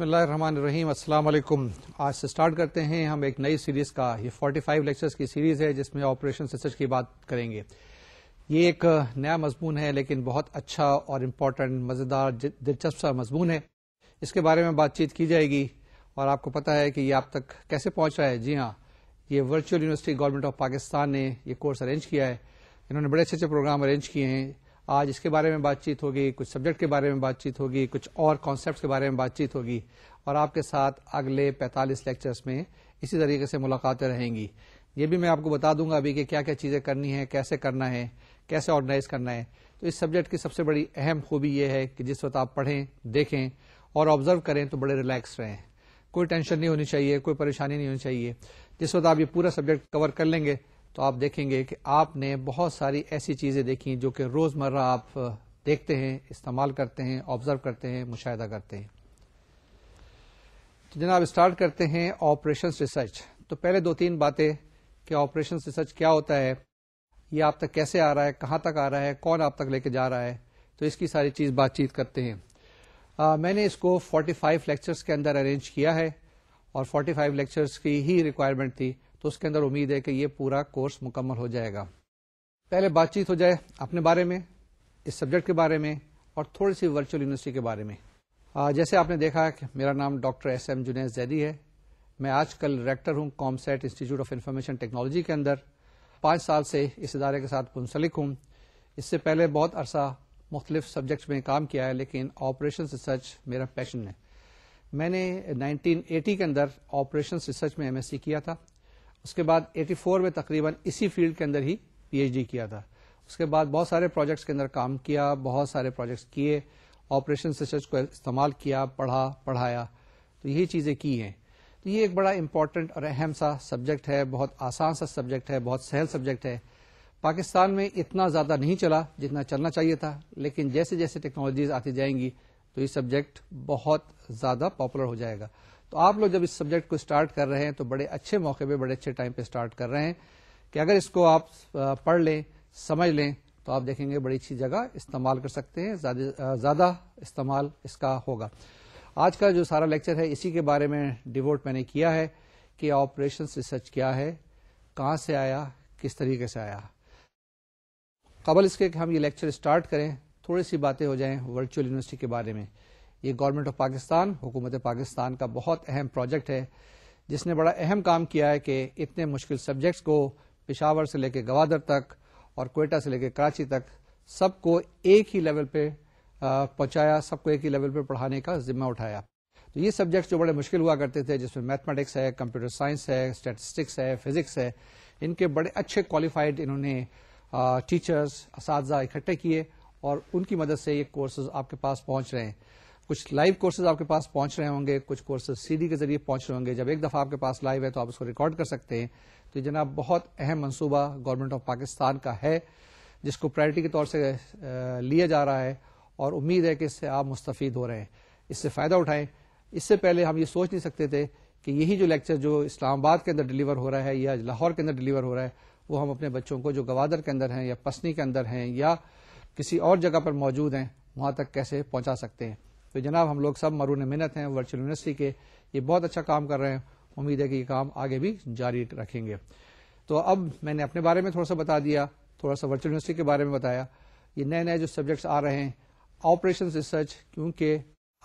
बसमीम अल्लाम आज से स्टार्ट करते हैं हम एक नई सीरीज़ का ये 45 लेक्चर्स की सीरीज़ है जिसमें ऑपरेशन रिसर्च की बात करेंगे ये एक नया मजमून है लेकिन बहुत अच्छा और इम्पोर्टेंट मज़ेदार दिलचस्प सा मजमून है इसके बारे में बातचीत की जाएगी और आपको पता है कि ये आप तक कैसे पहुँच रहा है जी हाँ ये virtual university government of Pakistan ने ये कोर्स अरेंज किया है इन्होंने बड़े अच्छे अच्छे प्रोग्राम अरेंज किए हैं आज इसके बारे में बातचीत होगी कुछ सब्जेक्ट के बारे में बातचीत होगी कुछ और कॉन्सेप्ट के बारे में बातचीत होगी और आपके साथ अगले 45 लेक्चर्स में इसी तरीके से मुलाकातें रहेंगी ये भी मैं आपको बता दूंगा अभी कि क्या क्या चीज़ें करनी है कैसे करना है कैसे ऑर्गेनाइज करना है तो इस सब्जेक्ट की सबसे बड़ी अहम खूबी यह है कि जिस वक्त आप पढ़ें देखें और ऑब्जर्व करें तो बड़े रिलैक्स रहें कोई टेंशन नहीं होनी चाहिए कोई परेशानी नहीं होनी चाहिए जिस वक्त आप ये पूरा सब्जेक्ट कवर कर लेंगे तो आप देखेंगे कि आपने बहुत सारी ऐसी चीज़ें देखी जो कि रोज़मर्रा आप देखते हैं इस्तेमाल करते हैं ऑब्जर्व करते हैं मुशाह करते हैं तो जनाब स्टार्ट करते हैं ऑपरेशन रिसर्च तो पहले दो तीन बातें कि ऑपरेशन रिसर्च क्या होता है ये आप तक कैसे आ रहा है कहाँ तक आ रहा है कौन आप तक लेके जा रहा है तो इसकी सारी चीज़ बातचीत करते हैं आ, मैंने इसको 45 लेक्चर्स के अंदर अरेंज किया है और 45 लेक्चर्स की ही रिक्वायरमेंट थी तो उसके अंदर उम्मीद है कि ये पूरा कोर्स मुकम्मल हो जाएगा पहले बातचीत हो जाए अपने बारे में इस सब्जेक्ट के बारे में और थोड़ी सी वर्चुअल यूनिवर्सिटी के बारे में जैसे आपने देखा कि मेरा नाम doctor S M Junes Zaidi है मैं आज कल डायरेक्टर हूं COMSATS institute of information technology के अंदर पाँच साल से इस इदारे के साथ मुंसलिक हूं इससे पहले बहुत अरसा मुख्तलिफ सब्जेक्ट्स में काम किया है लेकिन ऑपरेशन रिसर्च मेरा पैशन है मैंने 1980 के अंदर ऑपरेशन रिसर्च में एमएससी किया था उसके बाद 84 में तकरीबन इसी फील्ड के अंदर ही पीएचडी किया था उसके बाद बहुत सारे प्रोजेक्ट्स के अंदर काम किया बहुत सारे प्रोजेक्ट्स किए ऑपरेशन रिसर्च को इस्तेमाल किया पढ़ा पढ़ाया तो यही चीज़ें की हैं तो ये एक बड़ा इंपॉर्टेंट और अहम सा सब्जेक्ट है बहुत आसान सा सब्जेक्ट है बहुत सहल सब्जेक्ट है पाकिस्तान में इतना ज़्यादा नहीं चला जितना चलना चाहिए था लेकिन जैसे जैसे टेक्नोलॉजीज आती जाएंगी तो ये सब्जेक्ट बहुत ज़्यादा पॉपुलर हो जाएगा तो आप लोग जब इस सब्जेक्ट को स्टार्ट कर रहे हैं तो बड़े अच्छे मौके पे बड़े अच्छे टाइम पे स्टार्ट कर रहे हैं कि अगर इसको आप पढ़ लें समझ लें तो आप देखेंगे बड़ी अच्छी जगह इस्तेमाल कर सकते हैं ज़्यादा इस्तेमाल इसका होगा आज का जो सारा लेक्चर है इसी के बारे में डिवोट मैंने किया है कि ऑपरेशन रिसर्च क्या है कहाँ से आया किस तरीके से आया कबल इसके कि हम ये लेक्चर स्टार्ट करें थोड़ी सी बातें हो जाएं वर्चुअल यूनिवर्सिटी के बारे में ये गवर्नमेंट ऑफ पाकिस्तान हुकूमत पाकिस्तान का बहुत अहम प्रोजेक्ट है जिसने बड़ा अहम काम किया है कि इतने मुश्किल सब्जेक्ट्स को पिशावर से लेकर गवादर तक और कोयटा से लेकर कराची तक सबको एक ही लेवल पे पहुंचाया सबको एक ही लेवल पे पढ़ाने का जिम्मा उठाया तो ये सब्जेक्ट्स जो बड़े मुश्किल हुआ करते थे जिसमें मैथमेटिक्स है कंप्यूटर साइंस है स्टैटिस्टिक्स है फिजिक्स है इनके बड़े अच्छे क्वालिफाइड इन्होंने टीचर्स इस इकट्ठे किए और उनकी मदद से ये कोर्सेज आपके पास पहुंच रहे हैं कुछ लाइव कोर्सेज आपके पास पहुंच रहे होंगे कुछ कोर्सेज सीडी के जरिए पहुंच रहे होंगे जब एक दफा आपके पास लाइव है तो आप उसको रिकॉर्ड कर सकते हैं तो ये जनाब बहुत अहम मनसूबा गवर्नमेंट ऑफ पाकिस्तान का है जिसको प्रायोरिटी के तौर से लिया जा रहा है और उम्मीद है कि इससे आप मुस्तफ़ हो रहे हैं इससे फ़ायदा उठाएं इससे पहले हम ये सोच नहीं सकते थे कि यही जो लेक्चर जो इस्लामाबाद के अंदर डिलीवर हो रहा है या लाहौर के अंदर डिलीवर हो रहा है वो हम अपने बच्चों को जो गवादर के अंदर हैं या पसनी के अंदर हैं या किसी और जगह पर मौजूद हैं वहाँ तक कैसे पहुँचा सकते हैं तो जनाब हम लोग सब मरून मिनत हैं वर्चुअल यूनिवर्सिटी के ये बहुत अच्छा काम कर रहे हैं उम्मीद है कि ये काम आगे भी जारी रखेंगे तो अब मैंने अपने बारे में थोड़ा सा बता दिया थोड़ा सा वर्चुअल यूनिवर्सिटी के बारे में बताया ये नए नए जो सब्जेक्ट्स आ रहे हैं ऑपरेशन रिसर्च क्योंकि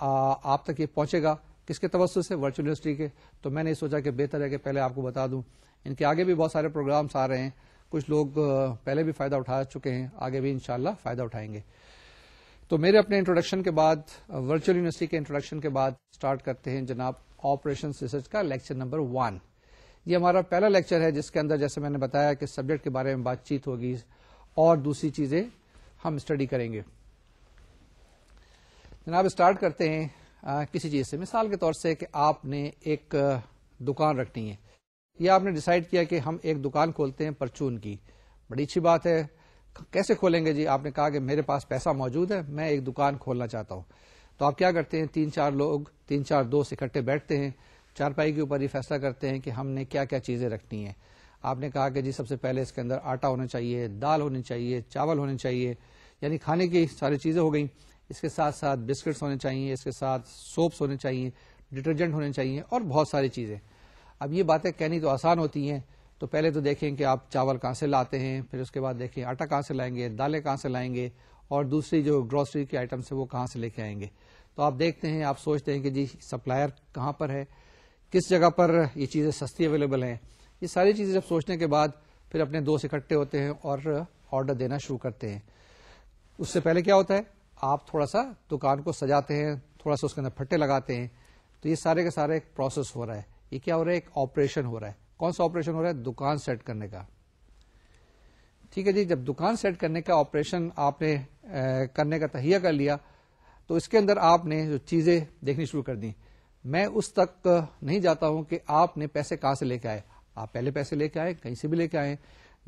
आप तक ये पहुंचेगा किसके तवस्त से वर्चुअल यूनिवर्सिटी के तो मैंने सोचा कि बेहतर है कि पहले आपको बता दूं इनके आगे भी बहुत सारे प्रोग्राम्स आ रहे हैं कुछ लोग पहले भी फायदा उठा चुके हैं आगे भी इनशाला फायदा उठाएंगे तो मेरे अपने इंट्रोडक्शन के बाद वर्चुअल uh, यूनिवर्सिटी के इंट्रोडक्शन के बाद स्टार्ट करते हैं जनाब ऑपरेशन रिसर्च का लेक्चर नंबर वन ये हमारा पहला लेक्चर है जिसके अंदर जैसे मैंने बताया कि सब्जेक्ट के बारे में बातचीत होगी और दूसरी चीजें हम स्टडी करेंगे जनाब स्टार्ट करते हैं आ, uh, किसी चीज से मिसाल के तौर से कि आपने एक uh, दुकान रखनी है या आपने डिसाइड किया कि हम एक दुकान खोलते हैं परचून की बड़ी अच्छी बात है कैसे खोलेंगे जी आपने कहा कि मेरे पास पैसा मौजूद है मैं एक दुकान खोलना चाहता हूँ तो आप क्या करते हैं तीन चार लोग तीन चार दोस्त इकट्ठे बैठते हैं चारपाई के ऊपर ही फैसला करते हैं कि हमने क्या क्या चीज़ें रखनी है आपने कहा कि जी सबसे पहले इसके अंदर आटा होना चाहिए दाल होनी चाहिए चावल होने चाहिए यानी खाने की सारी चीज़ें हो गई इसके साथ साथ बिस्किट्स होने चाहिए इसके साथ सोप्स होने चाहिए डिटर्जेंट होने चाहिए और बहुत सारी चीज़ें अब ये बातें कहनी तो आसान होती हैं तो पहले तो देखें कि आप चावल कहाँ से लाते हैं फिर उसके बाद देखें आटा कहाँ से लाएंगे दालें कहाँ से लाएंगे और दूसरी जो ग्रॉसरी के आइटम्स है वो कहाँ से लेके आएंगे तो आप देखते हैं आप सोचते हैं कि जी सप्लायर कहाँ पर है किस जगह पर ये चीज़ें सस्ती अवेलेबल हैं ये सारी चीज़ें जब सोचने के बाद फिर अपने दोस्त इकट्ठे होते हैं और ऑर्डर देना शुरू करते हैं उससे पहले क्या होता है आप थोड़ा सा दुकान को सजाते हैं थोड़ा सा उसके अंदर फट्टे लगाते हैं तो ये सारे का सारा एक प्रोसेस हो रहा है ये क्या हो रहा है एक ऑपरेशन हो रहा है कौन सा ऑपरेशन हो रहा है दुकान सेट करने का ठीक है जी जब दुकान सेट करने का ऑपरेशन आपने ए, करने का तहिया कर लिया तो इसके अंदर आपने जो चीजें देखनी शुरू कर दी मैं उस तक नहीं जाता हूं कि आपने पैसे कहां से लेके आए आप पहले पैसे लेके आए कहीं से भी लेके आए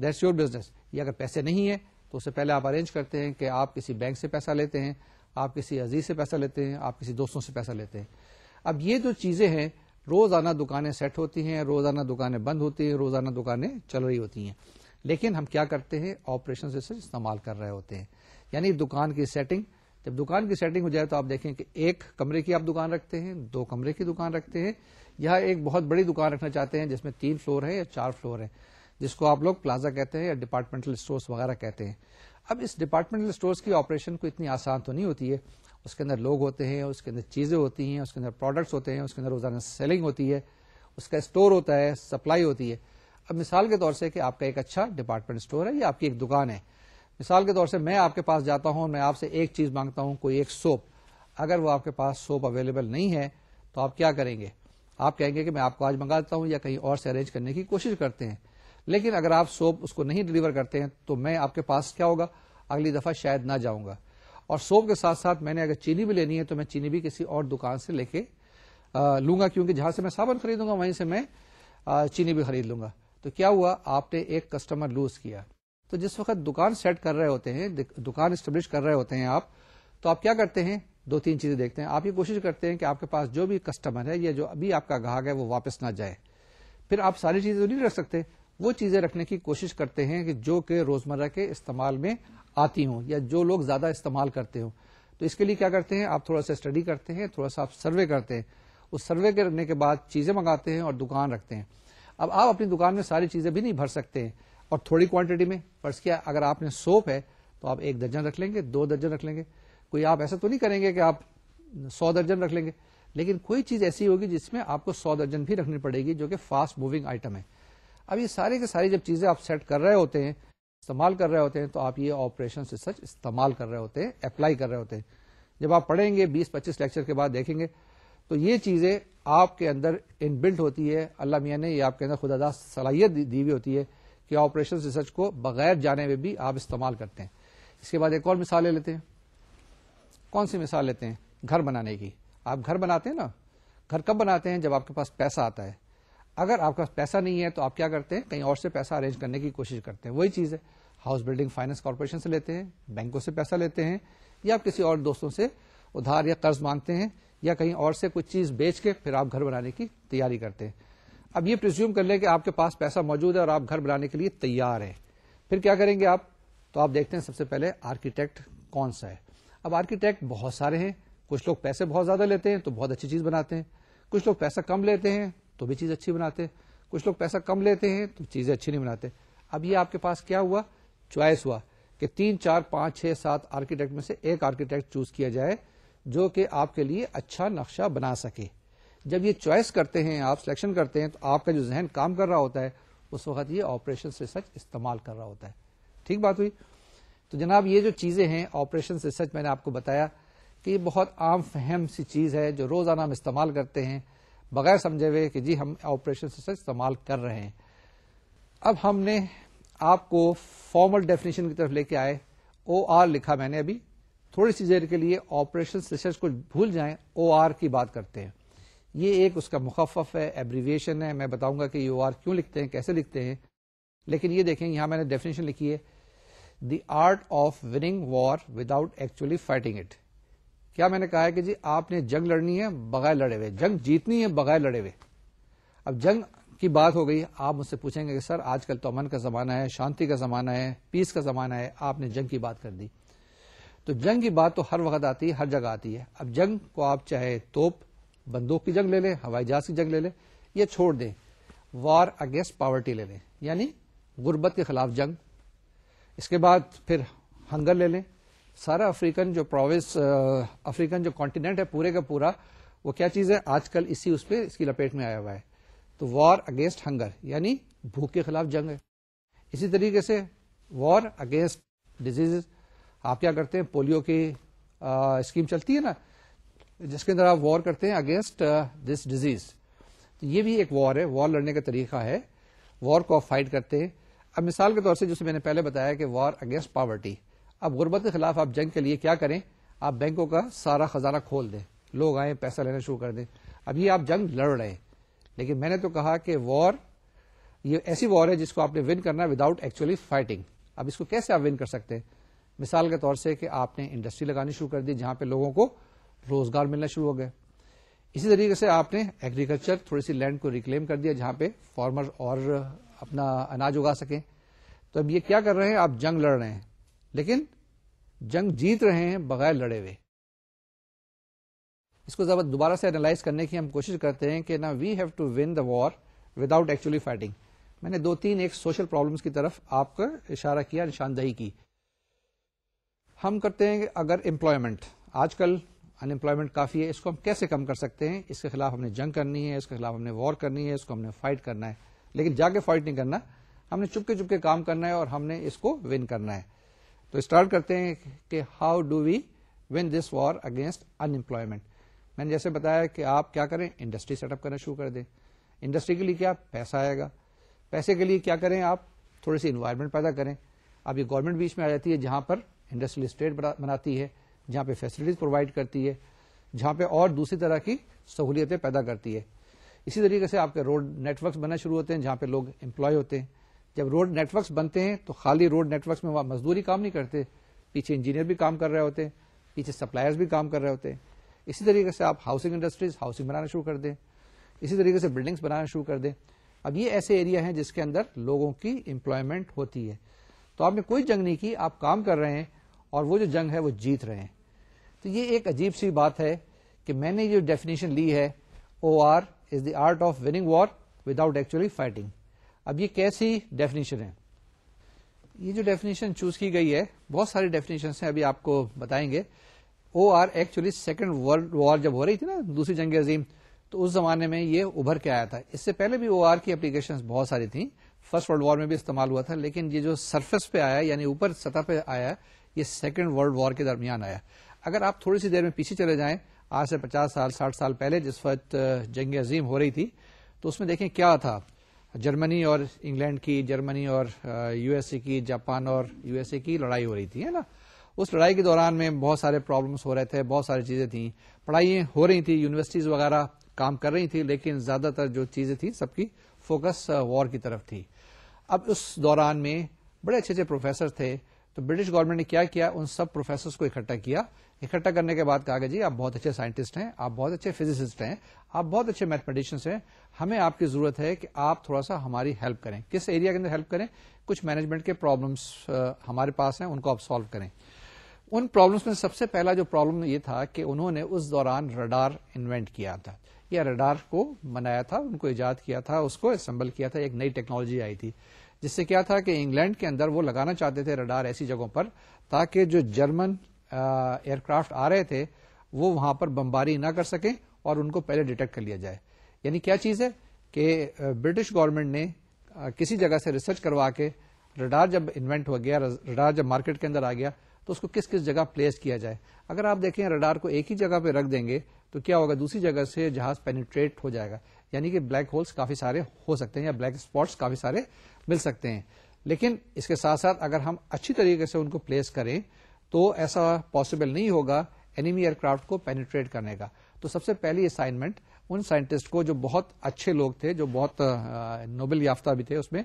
दैट्स योर बिजनेस ये अगर पैसे नहीं है तो उससे पहले आप अरेंज करते हैं कि आप किसी बैंक से पैसा लेते हैं आप किसी अजीज से पैसा लेते हैं आप किसी दोस्तों से पैसा लेते हैं अब ये जो चीजें हैं रोज़ाना दुकानें सेट होती हैं रोज़ाना दुकानें बंद होती हैं रोज़ाना दुकानें चल रही होती हैं लेकिन हम क्या करते हैं ऑपरेशन से इस्तेमाल कर रहे होते हैं यानी दुकान की सेटिंग जब दुकान की सेटिंग हो जाए तो आप देखें कि एक कमरे की आप दुकान रखते हैं दो कमरे की दुकान रखते हैं या एक बहुत बड़ी दुकान रखना चाहते हैं जिसमें तीन फ्लोर है या चार फ्लोर है जिसको आप लोग प्लाजा कहते हैं या डिपार्टमेंटल स्टोर्स वगैरह कहते हैं अब इस डिपार्टमेंटल स्टोर्स की ऑपरेशन को इतनी आसान तो नहीं होती है उसके अंदर लोग होते हैं उसके अंदर चीज़ें होती हैं उसके अंदर प्रोडक्ट्स होते हैं उसके अंदर रोज़ाना सेलिंग होती है उसका स्टोर होता है सप्लाई होती है अब मिसाल के तौर से कि आपका एक अच्छा डिपार्टमेंट स्टोर है या आपकी एक दुकान है मिसाल के तौर से मैं आपके पास जाता हूँ मैं आपसे एक चीज़ मांगता हूँ कोई एक सोप अगर वो आपके पास सोप अवेलेबल नहीं है तो आप क्या करेंगे आप कहेंगे कि मैं आपको आज मंगा देता हूँ या कहीं और से अरेंज करने की कोशिश करते हैं लेकिन अगर आप सोप उसको नहीं डिलीवर करते हैं तो मैं आपके पास क्या होगा अगली दफ़ा शायद ना जाऊँगा और सोप के साथ साथ मैंने अगर चीनी भी लेनी है तो मैं चीनी भी किसी और दुकान से लेके लूंगा क्योंकि जहां से मैं साबुन खरीदूंगा वहीं से मैं आ, चीनी भी खरीद लूंगा तो क्या हुआ आपने एक कस्टमर लूज किया तो जिस वक्त दुकान सेट कर रहे होते हैं दुकान स्टेब्लिश कर रहे होते हैं आप तो आप क्या करते हैं दो तीन चीजें देखते हैं आप ये कोशिश करते हैं कि आपके पास जो भी कस्टमर है या जो अभी आपका ग्राहक है वो वापस ना जाए फिर आप सारी चीजें तो नहीं रख सकते वो चीजें रखने की कोशिश करते हैं कि जो कि रोजमर्रा के इस्तेमाल में आती हों या जो लोग ज़्यादा इस्तेमाल करते हों तो इसके लिए क्या करते हैं आप थोड़ा सा स्टडी करते हैं थोड़ा सा आप सर्वे करते हैं उस सर्वे करने के बाद चीज़ें मंगाते हैं और दुकान रखते हैं अब आप अपनी दुकान में सारी चीज़ें भी नहीं भर सकते हैं और थोड़ी क्वांटिटी में बस क्या अगर आपने सोप है तो आप एक दर्जन रख लेंगे दो दर्जन रख लेंगे कोई आप ऐसा तो नहीं करेंगे कि आप सौ दर्जन रख लेंगे लेकिन कोई चीज़ ऐसी होगी जिसमें आपको सौ दर्जन भी रखनी पड़ेगी जो कि फास्ट मूविंग आइटम है अब ये सारे के सारी जब चीज़ें आप सेट कर रहे होते हैं इस्तेमाल कर रहे होते हैं तो आप ये ऑपरेशन रिसर्च इस्तेमाल कर रहे होते हैं अप्लाई कर रहे होते हैं जब आप पढ़ेंगे 20-25 लेक्चर के बाद देखेंगे तो ये चीज़ें आपके अंदर इनबिल्ट होती है अल्लाह मियाँ ने ये आपके अंदर खुदादा सलाहियत दी हुई होती है कि ऑपरेशन रिसर्च को बगैर जाने में भी आप इस्तेमाल करते हैं इसके बाद एक और मिसाल ले लेते हैं कौन सी मिसाल लेते हैं घर बनाने की आप घर बनाते हैं ना घर कब बनाते हैं जब आपके पास पैसा आता है अगर आपका पैसा नहीं है तो आप क्या करते हैं कहीं और से पैसा अरेंज करने की कोशिश करते हैं वही चीज़ है हाउस बिल्डिंग फाइनेंस कॉरपोरेशन से लेते हैं बैंकों से पैसा लेते हैं या आप किसी और दोस्तों से उधार या कर्ज मांगते हैं या कहीं और से कुछ चीज़ बेच के फिर आप घर बनाने की तैयारी करते हैं अब ये प्रिज्यूम कर लें कि आपके पास पैसा मौजूद है और आप घर बनाने के लिए तैयार हैं फिर क्या करेंगे आप तो आप देखते हैं सबसे पहले आर्किटेक्ट कौन सा है अब आर्किटेक्ट बहुत सारे हैं कुछ लोग पैसे बहुत ज्यादा लेते हैं तो बहुत अच्छी चीज बनाते हैं कुछ लोग पैसा कम लेते हैं तो भी चीज़ अच्छी बनाते हैं कुछ लोग पैसा कम लेते हैं तो चीज़ें अच्छी नहीं बनाते अब ये आपके पास क्या हुआ च्वाइस हुआ कि तीन चार पाँच छः सात आर्किटेक्ट में से एक आर्किटेक्ट चूज किया जाए जो कि आपके लिए अच्छा नक्शा बना सके जब ये चॉइस करते हैं आप सिलेक्शन करते हैं तो आपका जो जहन काम कर रहा होता है उस वक्त ये ऑपरेशन रिसर्च इस्तेमाल कर रहा होता है ठीक बात हुई तो जनाब ये जो चीज़ें हैं ऑपरेशन रिसर्च मैंने आपको बताया कि ये बहुत आम फहम सी चीज़ है जो रोज़ाना हम इस्तेमाल करते हैं बगैर समझे हुए कि जी हम ऑपरेशन से इस्तेमाल कर रहे हैं अब हमने आपको फॉर्मल डेफिनेशन की तरफ लेके आए ओ आर लिखा मैंने अभी थोड़ी सी देर के लिए ऑपरेशन रिसर्च को भूल जाएं ओ आर की बात करते हैं ये एक उसका मुखफ है एब्रीविएशन है मैं बताऊंगा कि ओ आर क्यों लिखते हैं कैसे लिखते हैं लेकिन ये देखें यहाँ मैंने डेफिनेशन लिखी है the art of winning war without actually fighting it क्या मैंने कहा है कि जी आपने जंग लड़नी है बगैर लड़े हुए जंग जीतनी है बगैर लड़े हुए अब जंग की बात हो गई आप मुझसे पूछेंगे कि सर आजकल तो अमन का जमाना है शांति का जमाना है पीस का जमाना है आपने जंग की बात कर दी तो जंग की बात तो हर वक्त आती है हर जगह आती है अब जंग को आप चाहे तोप बंदूक की जंग ले लें हवाई जहाज की जंग ले लें ये छोड़ दें वार अगेंस्ट पावर्टी ले लें यानी गुर्बत के खिलाफ जंग इसके बाद फिर हंगर ले लें सारा अफ्रीकन जो प्रोविंस अफ्रीकन जो कॉन्टिनेंट है पूरे का पूरा वो क्या चीज है आजकल इसी उस पर इसकी लपेट में आया हुआ है तो वॉर अगेंस्ट हंगर यानी भूख के खिलाफ जंग है इसी तरीके से वॉर अगेंस्ट डिजीज आप क्या करते हैं पोलियो की आ, स्कीम चलती है ना जिसके अंदर आप वॉर करते हैं अगेंस्ट दिस डिजीज तो ये भी एक वॉर है वॉर लड़ने का तरीका है वॉर को आप फाइट करते हैं अब मिसाल के तौर से जैसे मैंने पहले बताया कि वॉर अगेंस्ट पॉवर्टी अब गुर्बत के खिलाफ आप जंग के लिए क्या करें आप बैंकों का सारा खजाना खोल दें लोग आए पैसा लेना शुरू कर दें अभी आप जंग लड़ रहे हैं लेकिन मैंने तो कहा कि वॉर ये ऐसी वॉर है जिसको आपने विन करना विदाउट एक्चुअली फाइटिंग अब इसको कैसे आप विन कर सकते हैं मिसाल के तौर से कि आपने इंडस्ट्री लगानी शुरू कर दी जहां पे लोगों को रोजगार मिलना शुरू हो गया इसी तरीके से आपने एग्रीकल्चर थोड़ी सी लैंड को रिक्लेम कर दिया जहां पे फार्मर और अपना अनाज उगा सकें तो अब ये क्या कर रहे हैं आप जंग लड़ रहे हैं लेकिन जंग जीत रहे हैं बगैर लड़े हुए इसको जब दोबारा से एनालाइज करने की हम कोशिश करते हैं कि ना we have to win the war without actually fighting मैंने दो तीन एक सोशल प्रॉब्लम्स की तरफ आपका इशारा किया निशानदही की हम करते हैं अगर एम्प्लॉयमेंट आजकल अनएम्प्लॉयमेंट काफी है इसको हम कैसे कम कर सकते हैं इसके खिलाफ हमने जंग करनी है इसके खिलाफ हमने वॉर करनी है इसको हमने फाइट करना है लेकिन जाके फाइट नहीं करना हमने चुपके चुपके काम करना है और हमने इसको विन करना है तो स्टार्ट करते हैं कि how do we win this war against unemployment मैंने जैसे बताया कि आप क्या करें इंडस्ट्री सेटअप करना शुरू कर दें इंडस्ट्री के लिए क्या पैसा आएगा पैसे के लिए क्या करें आप थोड़ी सी इन्वायरमेंट पैदा करें अब ये गवर्नमेंट बीच में आ जाती है जहाँ पर इंडस्ट्रियल स्टेट बनाती है जहाँ पे फैसिलिटीज प्रोवाइड करती है जहाँ पे और दूसरी तरह की सहूलियतें पैदा करती है इसी तरीके से आपके रोड नेटवर्क्स बनना शुरू होते हैं जहाँ पे लोग एम्प्लॉय होते हैं जब रोड नेटवर्क्स बनते हैं तो खाली रोड नेटवर्क्स में वहाँ मजदूरी काम नहीं करते पीछे इंजीनियर भी काम कर रहे होते हैं पीछे सप्लायर्स भी काम कर रहे होते हैं इसी तरीके से आप हाउसिंग इंडस्ट्रीज हाउसिंग बनाना शुरू कर दें इसी तरीके से बिल्डिंग्स बनाना शुरू कर दें अब ये ऐसे एरिया हैं जिसके अंदर लोगों की एम्प्लॉयमेंट होती है तो आपने कोई जंग नहीं की आप काम कर रहे हैं और वो जो जंग है वो जीत रहे हैं तो ये एक अजीब सी बात है कि मैंने जो डेफिनेशन ली है O R is the art of winning war without actually fighting अब ये कैसी डेफिनेशन है ये जो डेफिनेशन चूज की गई है बहुत सारी डेफिनेशन हैं अभी आपको बताएंगे O R actually second world war जब हो रही थी ना दूसरी जंग अजीम तो उस जमाने में ये उभर के आया था इससे पहले भी ओ आर की एप्लीकेशन बहुत सारी थी फर्स्ट वर्ल्ड वॉर में भी इस्तेमाल हुआ था लेकिन ये जो सरफेस पे आया यानी ऊपर सतह पे आया ये सेकेंड वर्ल्ड वॉर के दरमियान आया अगर आप थोड़ी सी देर में पीछे चले जाएं आज से पचास साल साठ साल पहले जिस वक्त जंग अजीम हो रही थी तो उसमें देखें क्या था जर्मनी और इंग्लैंड की जर्मनी और यूएसए की जापान और यूएसए की लड़ाई हो रही थी है ना उस लड़ाई के दौरान में बहुत सारे प्रॉब्लम्स हो रहे थे बहुत सारी चीजें थी पढ़ाई हो रही थी यूनिवर्सिटीज वगैरह काम कर रही थी लेकिन ज्यादातर जो चीजें थी सबकी फोकस वॉर की तरफ थी अब उस दौरान में बड़े अच्छे अच्छे प्रोफेसर थे तो ब्रिटिश गवर्नमेंट ने क्या किया उन सब प्रोफेसर को इकट्ठा किया इकट्ठा करने के बाद कहा कि जी आप बहुत अच्छे साइंटिस्ट हैं आप बहुत अच्छे फिजिसिस्ट हैं आप बहुत अच्छे मैथमेटिशियंस हैं हमें आपकी जरूरत है कि आप थोड़ा सा हमारी हेल्प करें किस एरिया के अंदर हेल्प करें कुछ मैनेजमेंट के प्रॉब्लम्स हमारे पास हैं उनको आप सॉल्व करें उन प्रॉब्लम्स में सबसे पहला जो प्रॉब्लम ये था कि उन्होंने उस दौरान रडार इन्वेंट किया था या रडार को बनाया था उनको ईजाद किया था उसको असम्बल किया था एक नई टेक्नोलॉजी आई थी जिससे क्या था कि इंग्लैंड के अंदर वो लगाना चाहते थे रडार ऐसी जगहों पर ताकि जो जर्मन एयरक्राफ्ट आ रहे थे वो वहां पर बमबारी ना कर सकें और उनको पहले डिटेक्ट कर लिया जाए यानी क्या चीज़ है कि ब्रिटिश गवर्नमेंट ने किसी जगह से रिसर्च करवा के रडार जब इन्वेंट हो गया रडार जब मार्केट के अंदर आ गया तो उसको किस किस जगह प्लेस किया जाए अगर आप देखें रडार को एक ही जगह पर रख देंगे तो क्या होगा दूसरी जगह से जहाज पेनिट्रेट हो जाएगा यानी कि ब्लैक होल्स काफी सारे हो सकते हैं या ब्लैक स्पॉट्स काफी सारे मिल सकते हैं लेकिन इसके साथ साथ अगर हम अच्छी तरीके से उनको प्लेस करें तो ऐसा पॉसिबल नहीं होगा एनिमी एयरक्राफ्ट को पेनिट्रेट करने का तो सबसे पहली असाइनमेंट उन साइंटिस्ट को जो बहुत अच्छे लोग थे जो बहुत नोबेल याफ्ता भी थे उसमें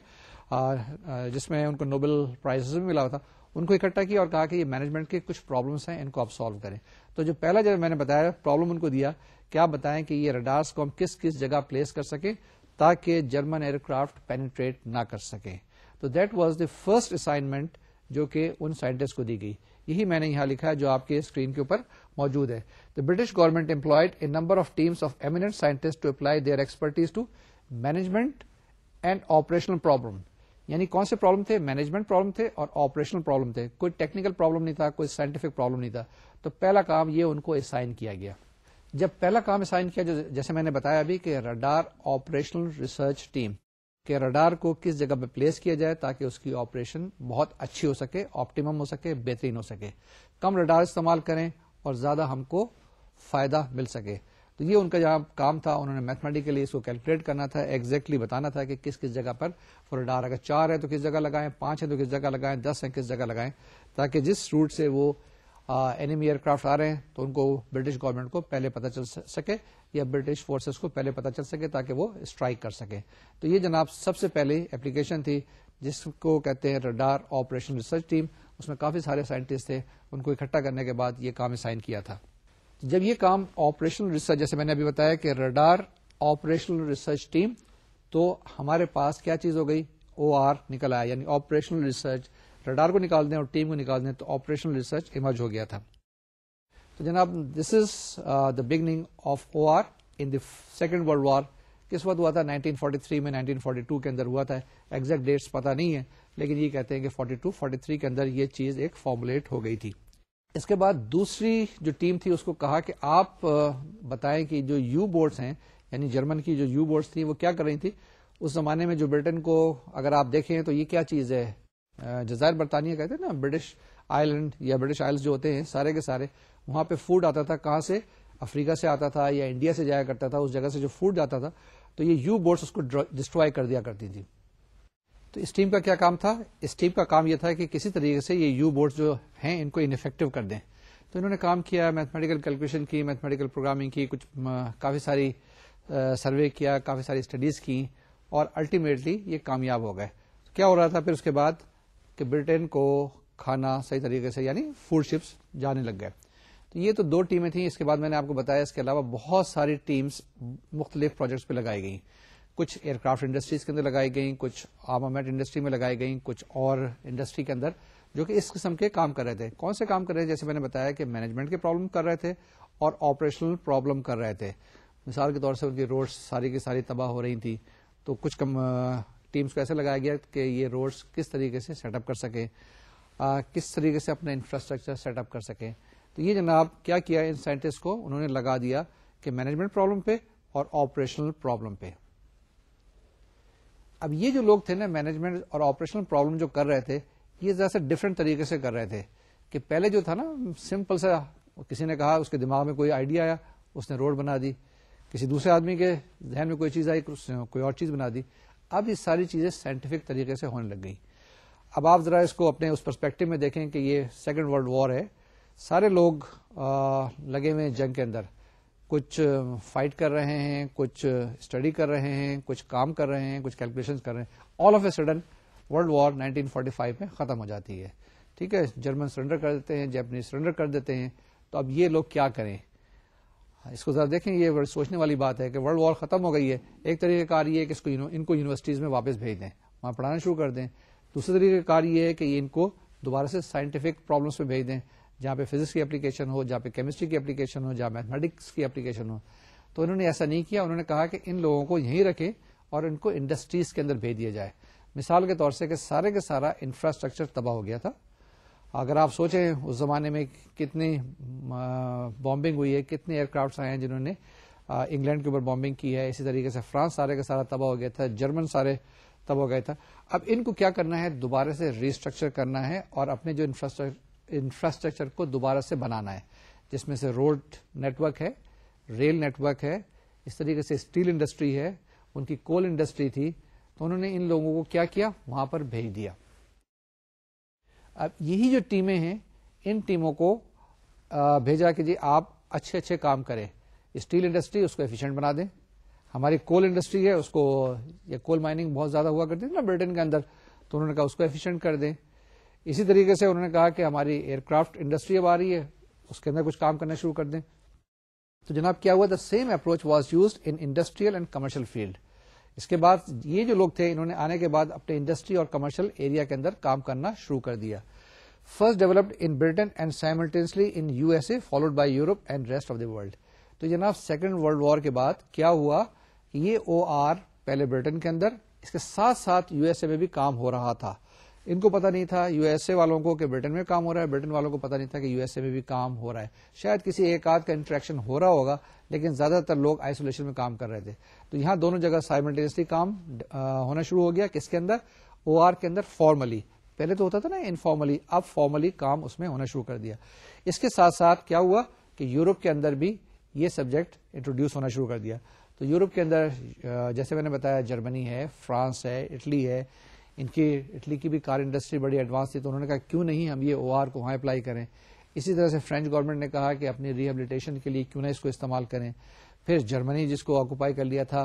जिसमें उनको नोबेल प्राइज भी मिला था उनको इकट्ठा किया और कहा कि ये मैनेजमेंट के कुछ प्रॉब्लम्स हैं इनको आप सॉल्व करें तो जो पहला जब मैंने बताया प्रॉब्लम उनको दिया कि आप बताएं कि ये रडार्स को हम किस किस जगह प्लेस कर सकें ताकि जर्मन एयरक्राफ्ट पेनिट्रेट ना कर सकें तो that was the first assignment जो कि उन साइंटिस्ट को दी गई यही मैंने यहां लिखा है जो आपके स्क्रीन के ऊपर मौजूद है the British government employed a number of teams of eminent scientist to apply their expertise to management and operational problem यानी कौन से प्रॉब्लम थे मैनेजमेंट प्रॉब्लम थे और ऑपरेशनल प्रॉब्लम थे कोई टेक्निकल प्रॉब्लम नहीं था कोई साइंटिफिक प्रॉब्लम नहीं था तो पहला काम ये उनको असाइन किया गया जब पहला काम असाइन किया जैसे मैंने बताया अभी कि रडार ऑपरेशनल रिसर्च टीम के रडार को किस जगह पर प्लेस किया जाए ताकि उसकी ऑपरेशन बहुत अच्छी हो सके ऑप्टिमम हो सके बेहतरीन हो सके कम रडार इस्तेमाल करें और ज्यादा हमको फायदा मिल सके तो ये उनका जहां काम था उन्होंने मैथमेटिकली इसको कैलकुलेट करना था एग्जैक्टली बताना था कि किस किस जगह पर रडार अगर चार है तो किस जगह लगाएं पांच है तो किस जगह लगाएं दस है किस जगह लगाएं ताकि जिस रूट से वो एनिमी एयरक्राफ्ट आ रहे हैं तो उनको ब्रिटिश गवर्नमेंट को पहले पता चल सके या ब्रिटिश फोर्सेस को पहले पता चल सके ताकि वो स्ट्राइक कर सकें तो ये जनाब सबसे पहली एप्लीकेशन थी जिसको कहते हैं रडार ऑपरेशन रिसर्च टीम उसमें काफी सारे साइंटिस्ट थे उनको इकट्ठा करने के बाद ये काम असाइन किया था जब ये काम ऑपरेशनल रिसर्च जैसे मैंने अभी बताया कि रडार ऑपरेशनल रिसर्च टीम तो हमारे पास क्या चीज हो गई ओ निकल आया यानी ऑपरेशनल रिसर्च रडार को निकाल दें और टीम को निकाल दें तो ऑपरेशनल रिसर्च इमर्ज हो गया था तो जनाब this is the beginning of O R in the second world war किस वक्त हुआ था 1943 में 1942 के अंदर हुआ था एग्जैक्ट डेट्स पता नहीं है लेकिन ये कहते हैं कि 42 43 के अंदर ये चीज एक फॉर्मुलेट हो गई थी इसके बाद दूसरी जो टीम थी उसको कहा कि आप uh, बताएं कि जो यू बोर्ड्स हैं यानी जर्मन की जो यू बोर्ड्स थी वो क्या कर रही थी उस जमाने में जो ब्रिटेन को अगर आप देखें तो ये क्या चीज है जजायर बरतानिया कहते हैं ना ब्रिटिश आइलैंड या ब्रिटिश आइल्स जो होते हैं सारे के सारे वहां पे फूड आता था कहाँ से अफ्रीका से आता था या इंडिया से जाया करता था उस जगह से जो फूड जाता था तो ये यू बोर्ड उसको डिस्ट्रॉय कर दिया करती थी तो इस टीम का क्या काम था इस टीम का काम यह था कि किसी तरीके से ये यू बोर्ड जो है इनको इनफेक्टिव कर दें तो इन्होंने काम किया मैथमेटिकल कैलकुलेशन की मैथमेटिकल प्रोग्रामिंग की कुछ काफ़ी सारी सर्वे किया काफ़ी सारी स्टडीज़ की और अल्टीमेटली ये कामयाब हो गए तो क्या हो रहा था फिर उसके बाद कि ब्रिटेन को खाना सही तरीके से यानी फूड शिप्स जाने लग गए तो ये तो दो टीमें थी इसके बाद मैंने आपको बताया इसके अलावा बहुत सारी टीम्स मुख्तलिफ प्रोजेक्ट्स पे लगाई गई कुछ एयरक्राफ्ट इंडस्ट्रीज के अंदर लगाई गई कुछ आर्मामेंट इंडस्ट्री में लगाई गई कुछ और इंडस्ट्री के अंदर जो कि इस किस्म के काम कर रहे थे कौन से काम कर रहे थे जैसे मैंने बताया कि मैनेजमेंट के प्रॉब्लम कर रहे थे और ऑपरेशनल प्रॉब्लम कर रहे थे मिसाल के तौर से उनकी रोड्स सारी की सारी तबाह हो रही थी तो कुछ कम टीम्स को ऐसे लगाया गया कि ये रोड्स किस तरीके से सेटअप कर सकें किस तरीके से अपना इंफ्रास्ट्रक्चर सेटअप कर सकें तो ये जनाब क्या किया इन साइंटिस्ट को उन्होंने लगा दिया कि मैनेजमेंट प्रॉब्लम पे और ऑपरेशनल प्रॉब्लम पे अब ये जो लोग थे ना मैनेजमेंट और ऑपरेशनल प्रॉब्लम जो कर रहे थे ये जरा से डिफरेंट तरीके से कर रहे थे कि पहले जो था ना सिंपल सा किसी ने कहा उसके दिमाग में कोई आइडिया आया उसने रोड बना दी किसी दूसरे आदमी के जहन में कोई चीज़ आई को, कोई और चीज़ बना दी अब ये सारी चीज़ें साइंटिफिक तरीके से होने लग गई अब आप ज़रा इसको अपने उस परस्पेक्टिव में देखें कि ये सेकेंड वर्ल्ड वॉर है सारे लोग आ, लगे हुए हैं जंग के अंदर कुछ फाइट कर रहे हैं कुछ स्टडी कर रहे हैं कुछ काम कर रहे हैं कुछ कैलकुलेशन कर रहे हैं all of a sudden world war 1945 में ख़त्म हो जाती है ठीक है जर्मन सरेंडर कर देते हैं जैपनीज सरेंडर कर देते हैं तो अब ये लोग क्या करें इसको ज़रा देखें ये सोचने वाली बात है कि वर्ल्ड वॉर ख़त्म हो गई है एक तरीक़ेकार ये है कि इसको इनको यूनिवर्सिटीज़ में वापस भेज दें वहाँ पढ़ाना शुरू कर दें दूसरे तरीक़ेकार ये है कि ये इनको दोबारा से साइंटिफिक प्रॉब्लम्स में भेज दें जहाँ पे फिजिक्स की एप्लीकेशन हो जहाँ पे केमिस्ट्री की एप्लीकेशन हो जहाँ मैथमेटिक्स की एप्लीकेशन हो तो उन्होंने ऐसा नहीं किया उन्होंने कहा कि इन लोगों को यहीं रखें और इनको इंडस्ट्रीज़ के अंदर भेज दिया जाए मिसाल के तौर से कि सारे का सारा इंफ्रास्ट्रक्चर तबाह हो गया था अगर आप सोचें उस ज़माने में कितनी बॉम्बिंग हुई है कितने एयरक्राफ्ट आए हैं जिन्होंने इंग्लैंड के ऊपर बॉम्बिंग की है इसी तरीके से फ्रांस सारे का सारा तबाह हो गया था जर्मन सारे तबाह हो गया था अब इनको क्या करना है दोबारा से रिस्ट्रक्चर करना है और अपने जो इंफ्रास्ट्रक्चर को दोबारा से बनाना है जिसमें से रोड नेटवर्क है रेल नेटवर्क है इस तरीके से स्टील इंडस्ट्री है उनकी कोल इंडस्ट्री थी तो उन्होंने इन लोगों को क्या किया वहां पर भेज दिया अब यही जो टीमें हैं इन टीमों को भेजा कि जी आप अच्छे अच्छे काम करें स्टील इंडस्ट्री उसको एफिशिएंट बना दें हमारी कोल इंडस्ट्री है उसको या कोल माइनिंग बहुत ज्यादा हुआ करती थी ना ब्रिटेन के अंदर तो उन्होंने कहा उसको एफिशिएंट कर दें इसी तरीके से उन्होंने कहा कि हमारी एयरक्राफ्ट इंडस्ट्री अब आ रही है उसके अंदर कुछ काम करना शुरू कर दें तो जनाब क्या हुआ the same approach was use in industrial and commercial field इसके बाद ये जो लोग थे इन्होंने आने के बाद अपने इंडस्ट्री और कमर्शियल एरिया के अंदर काम करना शुरू कर दिया first developed in Britain and simultaneously in USA followed by Europe and rest of the world तो जनाब सेकेंड वर्ल्ड वॉर के बाद क्या हुआ कि ये ओ पहले ब्रिटेन के अंदर इसके साथ साथ यूएसए में भी काम हो रहा था इनको पता नहीं था यूएसए वालों को कि ब्रिटेन में काम हो रहा है ब्रिटेन वालों को पता नहीं था कि यूएसए में भी काम हो रहा है शायद किसी एक आध का इंट्रैक्शन हो रहा होगा लेकिन ज्यादातर लोग आइसोलेशन में काम कर रहे थे तो यहाँ दोनों जगह साइमल्टेनियसली काम होना शुरू हो गया किसके अंदर ओ के अंदर फॉर्मली पहले तो होता था ना इनफॉर्मली अब फॉर्मली काम उसमें होना शुरू कर दिया इसके साथ साथ क्या हुआ कि यूरोप के अंदर भी ये सब्जेक्ट इंट्रोड्यूस होना शुरू कर दिया तो यूरोप के अंदर जैसे मैंने बताया जर्मनी है फ्रांस है इटली है इनकी इटली की भी कार इंडस्ट्री बड़ी एडवांस थी तो उन्होंने कहा क्यों नहीं हम ये ओ को वहाँ अप्लाई करें इसी तरह से फ्रेंच गवर्नमेंट ने कहा कि अपनी रिहेबिलिटेशन के लिए क्यों ना इसको इस्तेमाल करें फिर जर्मनी जिसको ऑक्यूपाई कर लिया था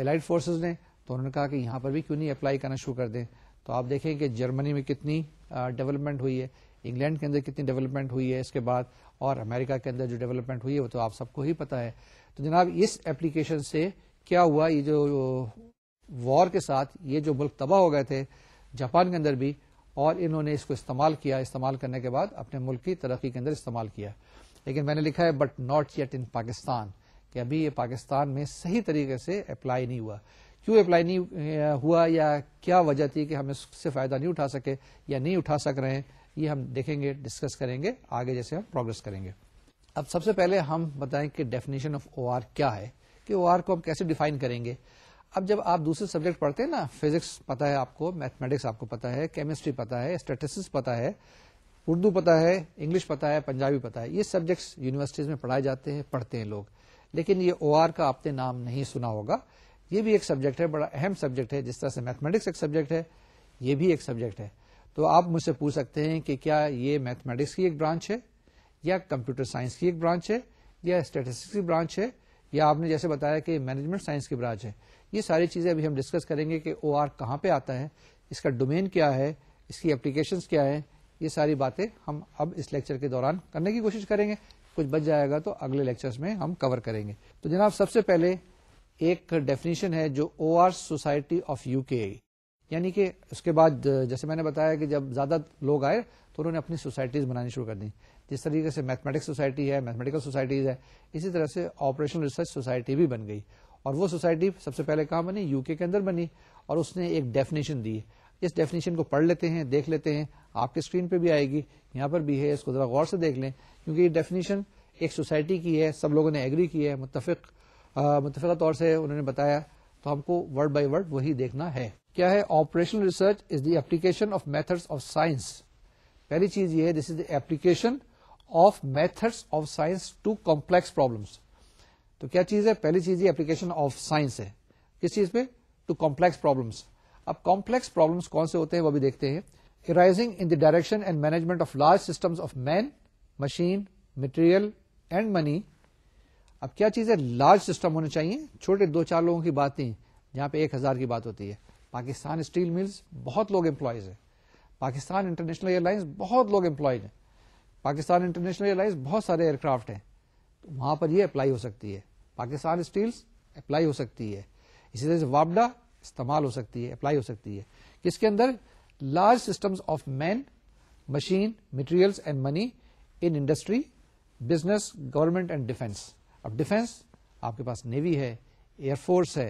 एलाइड फोर्सेज ने तो उन्होंने कहा कि यहाँ पर भी क्यों नहीं अप्लाई करना शुरू कर दें तो आप देखें कि जर्मनी में कितनी डेवलपमेंट हुई है इंग्लैंड के अंदर कितनी डेवलपमेंट हुई है इसके बाद और अमेरिका के अंदर जो डेवलपमेंट हुई है वो तो आप सबको ही पता है तो जनाब इस एप्लीकेशन से क्या हुआ ये जो वॉर के साथ ये जो मुल्क तबाह हो गए थे जापान के अंदर भी और इन्होंने इसको इस्तेमाल किया इस्तेमाल करने के बाद अपने मुल्क की तरक्की के अंदर इस्तेमाल किया लेकिन मैंने लिखा है but not yet in Pakistan कि अभी ये पाकिस्तान में सही तरीके से अप्लाई नहीं हुआ क्यों अप्लाई नहीं हुआ या क्या वजह थी कि हम इससे फायदा नहीं उठा सके या नहीं उठा सक रहे हैं ये हम देखेंगे डिस्कस करेंगे आगे जैसे हम प्रोग्रेस करेंगे अब सबसे पहले हम बताएं कि डेफिनेशन ऑफ ओ क्या है कि ओ को हम कैसे डिफाइन करेंगे अब जब आप दूसरे सब्जेक्ट पढ़ते हैं ना फिजिक्स पता है आपको मैथमेटिक्स आपको पता है केमिस्ट्री पता है स्टेटिस्टिक्स पता है उर्दू पता है इंग्लिश पता है पंजाबी पता है ये सब्जेक्ट्स यूनिवर्सिटीज में पढ़ाए जाते हैं पढ़ते हैं लोग लेकिन ये ओ का आपने नाम नहीं सुना होगा ये भी एक सब्जेक्ट है बड़ा अहम सब्जेक्ट है जिस तरह से मैथमेटिक्स एक सब्जेक्ट है ये भी एक सब्जेक्ट है तो आप मुझसे पूछ सकते हैं कि क्या ये मैथमेटिक्स की एक ब्रांच है या कंप्यूटर साइंस की एक ब्रांच है या स्टेटिस्टिक्स की ब्रांच है या आपने जैसे बताया कि मैनेजमेंट साइंस की ब्रांच है ये सारी चीज़ें अभी हम डिस्कस करेंगे कि ओ आर कहाँ पर आता है इसका डोमेन क्या है इसकी एप्लीकेशंस क्या है ये सारी बातें हम अब इस लेक्चर के दौरान करने की कोशिश करेंगे कुछ बच जाएगा तो अगले लेक्चर्स में हम कवर करेंगे तो जनाब सबसे पहले एक डेफिनेशन है जो O R society of UK यानी कि उसके बाद जैसे मैंने बताया कि जब ज्यादा लोग आए तो उन्होंने अपनी सोसाइटीज बनानी शुरू कर दी जिस तरीके से मैथमेटिक्स सोसाइटी है मैथमेटिकल सोसाइटीज है इसी तरह से ऑपरेशनल रिसर्च सोसाइटी भी बन गई और वो सोसाइटी सबसे पहले कहाँ बनी यूके के अंदर बनी और उसने एक डेफिनेशन दी इस डेफिनेशन को पढ़ लेते हैं देख लेते हैं आपके स्क्रीन पे भी आएगी यहाँ पर भी है इसको जरा गौर से देख लें क्योंकि ये डेफिनेशन एक सोसाइटी की है सब लोगों ने एग्री की है मुतफिक मुतफ़ा तौर से उन्होंने बताया तो हमको वर्ड बाई वर्ड वही देखना है क्या है operational research is the application of methods of science पहली चीज ये है this is the application of methods of science to complex problems तो क्या चीज़ है पहली चीज़ ये एप्लीकेशन ऑफ साइंस है किस चीज़ पे टू कॉम्प्लेक्स प्रॉब्लम्स अब कॉम्प्लेक्स प्रॉब्लम्स कौन से होते हैं वो भी देखते हैं rising in the direction and management of large systems of man machine material and money अब क्या चीज़ है लार्ज सिस्टम होने चाहिए छोटे दो चार लोगों की बात नहीं जहाँ पे एक हज़ार की बात होती है पाकिस्तान स्टील मिल्स बहुत लोग एम्प्लॉयज़ हैं पाकिस्तान इंटरनेशनल एयरलाइंस बहुत लोग एम्प्लॉयज हैं पाकिस्तान इंटरनेशनल एयरलाइंस बहुत सारे एयरक्राफ्ट हैं तो वहाँ पर ये अप्लाई हो सकती है पाकिस्तान स्टील्स अप्लाई हो सकती है इसी तरह से वापडा इस्तेमाल हो सकती है अप्लाई हो सकती है किसके अंदर large systems of man machine materials and money in industry business government and defence अब डिफेंस आपके पास नेवी है एयरफोर्स है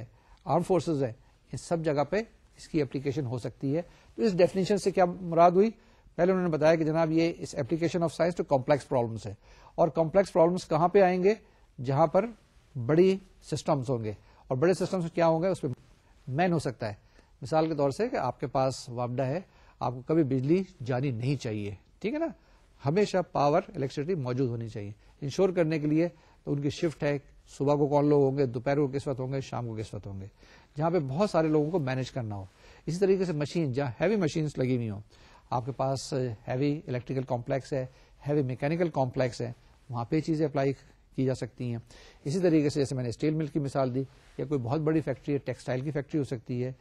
आर्म फोर्सेज है इन सब जगह पे इसकी एप्लीकेशन हो सकती है तो इस डेफिनेशन से क्या मुराद हुई पहले उन्होंने बताया कि जनाब ये इस application of science to complex problems है और कॉम्प्लेक्स प्रॉब्लम्स कहाँ पे आएंगे जहां पर बड़ी सिस्टम्स होंगे और बड़े सिस्टम्स क्या होंगे उस पर मैन हो सकता है मिसाल के तौर से कि आपके पास वापडा है आपको कभी बिजली जानी नहीं चाहिए ठीक है ना हमेशा पावर इलेक्ट्रिसिटी मौजूद होनी चाहिए इंश्योर करने के लिए तो उनकी शिफ्ट है सुबह को कौन लोग होंगे दोपहर को किस वक्त होंगे शाम को किस वक्त होंगे जहां पे बहुत सारे लोगों को मैनेज करना हो इसी तरीके से मशीन जहाँ हैवी मशीन्स लगी हुई हो आपके पास हैवी इलेक्ट्रिकल कॉम्प्लेक्स है हैवी मैकेनिकल कॉम्प्लेक्स है वहां पे चीजें अप्लाई की जा सकती हैं इसी तरीके से जैसे मैंने स्टील मिल की मिसाल दी या कोई बहुत बड़ी फैक्ट्री है टेक्सटाइल की फैक्ट्री हो सकती है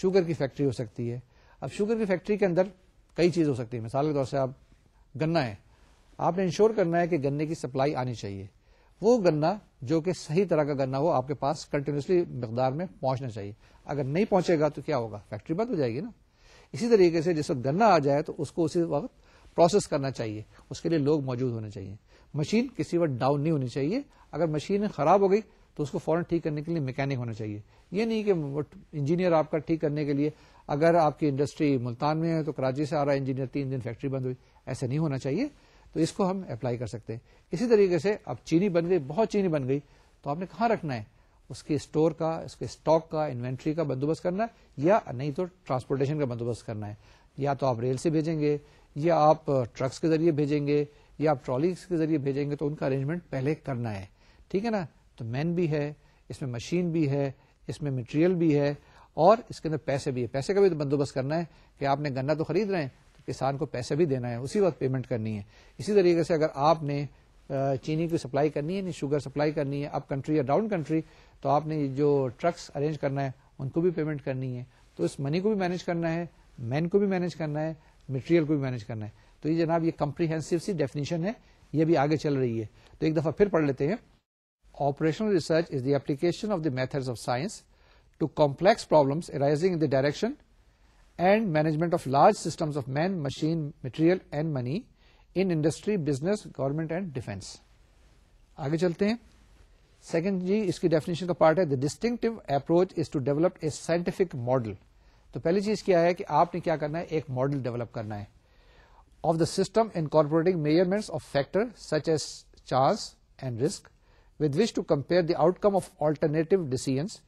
शुगर की फैक्ट्री हो सकती है अब शुगर की फैक्ट्री के अंदर कई चीज़ हो सकती है मिसाल के तौर से आप गन्ना है आपने इंश्योर करना है कि गन्ने की सप्लाई आनी चाहिए वो गन्ना जो कि सही तरह का गन्ना हो आपके पास कंटिन्यूसली मकदार में पहुंचना चाहिए अगर नहीं पहुंचेगा तो क्या होगा फैक्ट्री बंद हो जाएगी ना इसी तरीके से जिस वक्त गन्ना आ जाए तो उसको उसी वक्त प्रोसेस करना चाहिए उसके लिए लोग मौजूद होने चाहिए मशीन किसी वक्त डाउन नहीं होनी चाहिए अगर मशीन खराब हो गई तो उसको फौरन ठीक करने के लिए मैकेनिक होना चाहिए ये नहीं कि इंजीनियर आपका ठीक करने के लिए अगर आपकी इंडस्ट्री मुल्तान में है तो कराची से आ रहा इंजीनियर तीन दिन फैक्ट्री बंद हुई ऐसा नहीं होना चाहिए तो इसको हम अप्लाई कर सकते हैं इसी तरीके से अब चीनी बन गई बहुत चीनी बन गई तो आपने कहाँ रखना है उसके स्टोर का उसके स्टॉक का इन्वेंट्री का बंदोबस्त करना है या नहीं तो ट्रांसपोर्टेशन का बंदोबस्त करना है या तो आप रेल से भेजेंगे या आप ट्रक्स uh, के जरिए भेजेंगे या आप ट्रॉलीस के जरिए भेजेंगे तो उनका अरेंजमेंट पहले करना है ठीक है ना तो मैन भी है इसमें मशीन भी है इसमें मटेरियल भी है और इसके अंदर पैसे भी है पैसे का भी तो बंदोबस्त करना है कि आपने गन्ना तो खरीद रहे हैं तो किसान को पैसे भी देना है उसी वक्त पेमेंट करनी है इसी तरीके से अगर आपने चीनी की सप्लाई करनी है नहीं शुगर सप्लाई करनी है अप कंट्री या डाउन कंट्री तो आपने जो ट्रक्स अरेंज करना है उनको भी पेमेंट करनी है तो इस मनी को भी मैनेज करना है मैन को भी मैनेज करना है मटेरियल को भी मैनेज करना है तो ये जनाब ये कंप्रीहेंसिव सी डेफिनेशन है ये भी आगे चल रही है तो एक दफा फिर पढ़ लेते हैं operational research is the application of the methods of science to complex problems arising in the direction and management of large systems of man machine material and money in industry business government and defence आगे चलते हैं second जी इसकी definition का part है the distinctive approach is to develop a scientific model तो पहली चीज क्या है कि आपने क्या करना है एक मॉडल डेवलप करना है of the system incorporating measurements of factors such as chance and risk with which to compare the outcome of alternative decisions,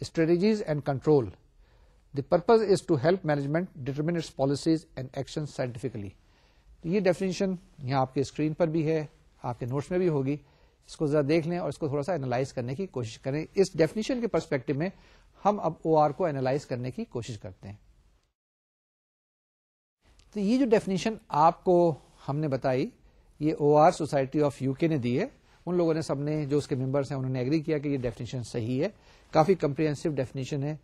strategies and control. The purpose is to help management determine its policies and actions scientifically. یہ definition یہاں آپ کے screen پر بھی ہے آپ کے notice میں بھی ہوگی اس کو ذرا دیکھ لیں اور اس کو تھوڑا سا اینالائز کرنے کی کوشش کریں اس ڈیفینیشن کے پرسپیکٹو میں ہم اب او آر کو اینالائز کرنے کی کوشش کرتے ہیں तो ये जो डेफिनेशन आपको हमने बताई ये O R society of UK ने दी है उन लोगों ने सबने जो उसके मेंबर्स हैं उन्होंने एग्री किया कि ये डेफिनेशन सही है काफी कंप्रिहेंसिव डेफिनेशन है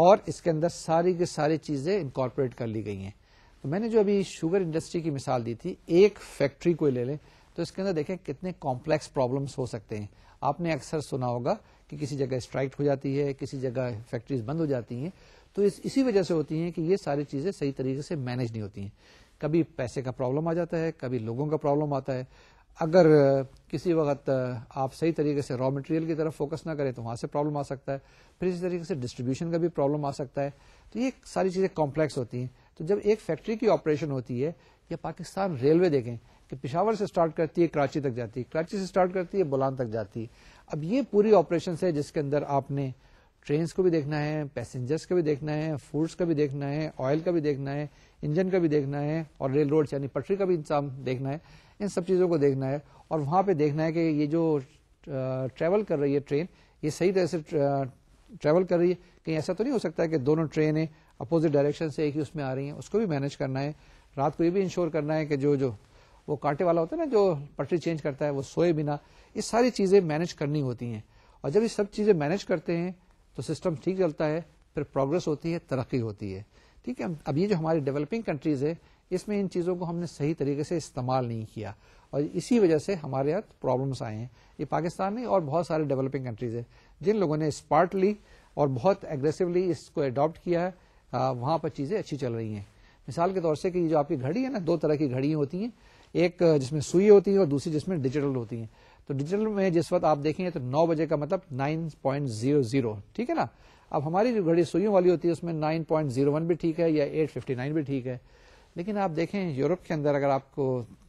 और इसके अंदर सारी की सारी चीजें इंकॉर्पोरेट कर ली गई हैं तो मैंने जो अभी शुगर इंडस्ट्री की मिसाल दी थी एक फैक्ट्री को ले लें तो इसके अंदर देखें कितने कॉम्प्लेक्स प्रॉब्लम्स हो सकते हैं आपने अक्सर सुना होगा कि किसी जगह स्ट्राइक हो जाती है किसी जगह फैक्ट्रीज बंद हो जाती हैं तो इस इसी वजह से होती हैं कि ये सारी चीज़ें सही तरीके से मैनेज नहीं होती हैं कभी पैसे का प्रॉब्लम आ जाता है कभी लोगों का प्रॉब्लम आता है अगर किसी वक्त आप सही तरीके से रॉ मटेरियल की तरफ फोकस ना करें तो वहाँ से प्रॉब्लम आ सकता है फिर इसी तरीके से डिस्ट्रीब्यूशन का भी प्रॉब्लम आ सकता है तो ये सारी चीज़ें कॉम्प्लेक्स होती हैं तो जब एक फैक्ट्री की ऑपरेशन होती है या पाकिस्तान रेलवे देखें कि पिशावर से स्टार्ट करती है कराची तक जाती है कराची से स्टार्ट करती है बुलान तक जाती है अब ये पूरी ऑपरेशन है जिसके अंदर आपने ट्रेन को भी देखना है पैसेंजर्स का भी देखना है फूड्स का भी देखना है ऑयल का भी देखना है इंजन का भी देखना है और रेल रोड यानी पटरी का भी इंतजाम देखना है इन सब चीज़ों को देखना है और वहाँ पे देखना है कि ये जो ट्रैवल कर रही है ट्रेन ये सही तरह से ट्रैवल कर रही है कहीं ऐसा तो नहीं हो सकता कि दोनों ट्रेनें अपोजिट डायरेक्शन से एक ही उसमें आ रही हैं उसको भी मैनेज करना है रात को ये भी इंश्योर करना है कि जो जो वो कांटे वाला होता है ना जो पटरी चेंज करता है वो सोए बिना ये सारी चीज़ें मैनेज करनी होती हैं और जब ये सब चीज़ें मैनेज करते हैं तो सिस्टम ठीक चलता है फिर प्रोग्रेस होती है तरक्की होती है ठीक है अब ये जो हमारी डेवलपिंग कंट्रीज है इसमें इन चीज़ों को हमने सही तरीके से इस्तेमाल नहीं किया और इसी वजह से हमारे यहाँ प्रॉब्लम्स आए हैं ये पाकिस्तान में और बहुत सारे डेवलपिंग कंट्रीज है जिन लोगों ने स्पार्टली और बहुत एग्रेसिवली इसको अडॉप्ट किया है वहाँ पर चीज़ें अच्छी चल रही हैं मिसाल के तौर से कि जो आपकी घड़ी है ना दो तरह की घड़ी होती हैं एक जिसमें सुई होती है और दूसरी जिसमें डिजिटल होती हैं तो डिजिटल में जिस वक्त आप देखेंगे तो नौ बजे का मतलब नाइन पॉइंट जीरो जीरो ठीक है ना अब हमारी जो घड़ी सुइयों वाली होती है उसमें नाइन पॉइंट जीरो वन भी ठीक है या एट फिफ्टी नाइन भी ठीक है लेकिन आप देखें यूरोप के अंदर अगर आपको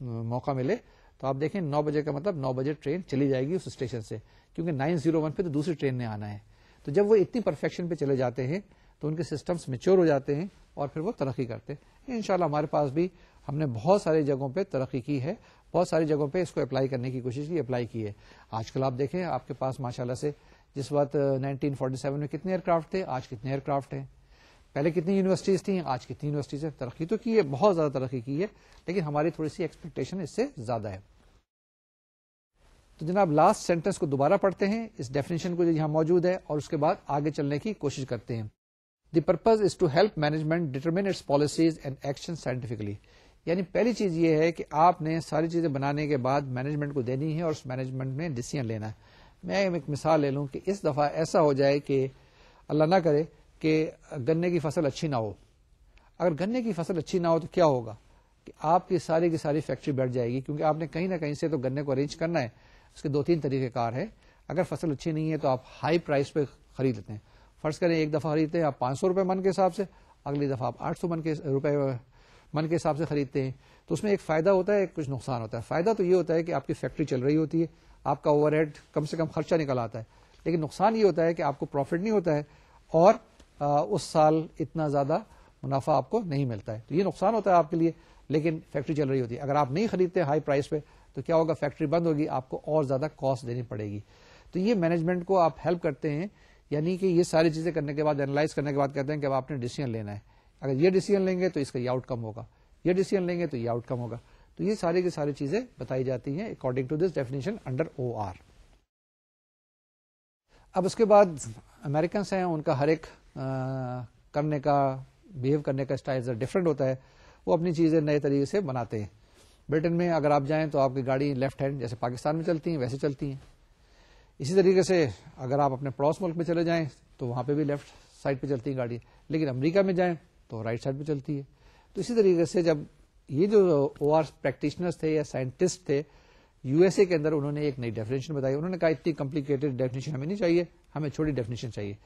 मौका मिले तो आप देखें नौ बजे का मतलब नौ बजे ट्रेन चली जाएगी उस स्टेशन से क्योंकि नाइन जीरो वन पे तो दूसरी ट्रेन ने आना है तो जब वो इतनी परफेक्शन पे चले जाते हैं तो उनके सिस्टम्स मेच्योर हो जाते हैं और फिर वो तरक्की करते हैं इनशाला हमारे पास भी हमने बहुत सारी जगहों पर तरक्की की है बहुत सारी जगहों पे इसको अप्लाई करने की कोशिश की अप्लाई की है आजकल आप देखें आपके पास माशाल्लाह से जिस वक्त 1947 में कितने एयरक्राफ्ट थे आज कितने एयरक्राफ्ट हैं पहले कितनी यूनिवर्सिटीज थी आज कितनी यूनिवर्सिटीज है तरक्की तो की है बहुत ज्यादा तरक्की की है लेकिन हमारी थोड़ी सी एक्सपेक्टेशन इससे ज्यादा है तो जनाब लास्ट सेंटेंस को दोबारा पढ़ते हैं इस डेफिनेशन को जो यहाँ मौजूद है और उसके बाद आगे चलने की कोशिश करते हैं the purpose is to help management determine its policies and action scientifically यानी पहली चीज ये है कि आपने सारी चीजें बनाने के बाद मैनेजमेंट को देनी है और उस मैनेजमेंट ने डिसीजन लेना है मैं एक मिसाल ले लूँ कि इस दफ़ा ऐसा हो जाए कि अल्लाह ना करे कि गन्ने की फसल अच्छी ना हो अगर गन्ने की फसल अच्छी ना हो तो क्या होगा कि आपकी सारी की सारी फैक्ट्री बैठ जाएगी क्योंकि आपने कहीं ना कहीं से तो गन्ने को अरेंज करना है उसके दो तीन तरीक़ेकार हैं अगर फसल अच्छी नहीं है तो आप हाई प्राइस पे खरीद लेते हैं फर्ज करें एक दफ़ा खरीदते हैं आप पाँच सौ रुपये मन के हिसाब से अगली दफ़ा आप आठ सौ मन के रुपये मन के हिसाब से खरीदते हैं तो उसमें एक फ़ायदा होता है एक कुछ नुकसान होता है फ़ायदा तो ये होता है कि आपकी फैक्ट्री चल रही होती है आपका ओवरहेड कम से कम खर्चा निकल आता है लेकिन नुकसान ये होता है कि आपको प्रॉफिट नहीं होता है और उस साल इतना ज़्यादा मुनाफा आपको नहीं मिलता है तो ये नुकसान होता है आपके लिए लेकिन फैक्ट्री चल रही होती है अगर आप नहीं खरीदते हाई प्राइस पे तो क्या होगा फैक्ट्री बंद होगी आपको और ज़्यादा कॉस्ट देनी पड़ेगी तो ये मैनेजमेंट को आप हेल्प करते हैं यानी कि ये सारी चीज़ें करने के बाद एनालाइज करने के बाद कहते हैं कि अब आपने डिसीजन लेना है अगर ये डिसीजन लेंगे तो इसका ये आउटकम होगा ये डिसीजन लेंगे तो ये आउटकम होगा तो ये सारी की सारी चीजें बताई जाती हैं according to this definition under O R अब उसके बाद अमेरिकन हैं उनका हर एक करने का बिहेव करने का स्टाइल डिफरेंट होता है वो अपनी चीज़ें नए तरीके से बनाते हैं ब्रिटेन में अगर आप जाएं तो आपकी गाड़ी लेफ्ट हैंड जैसे पाकिस्तान में चलती हैं वैसे चलती हैं इसी तरीके से अगर आप अपने पड़ोस मुल्क में चले जाएं तो वहाँ पे भी लेफ्ट साइड पे चलती हैं गाड़ी लेकिन अमेरिका में जाएं तो राइट साइड में चलती है तो इसी तरीके से जब ये जो ओ प्रैक्टिशनर्स थे या साइंटिस्ट थे यूएसए के अंदर उन्होंने एक नई डेफिनेशन बताई उन्होंने कहा इतनी कॉम्प्लिकेटेड डेफिनेशन हमें नहीं चाहिए हमें छोटी डेफिनेशन चाहिए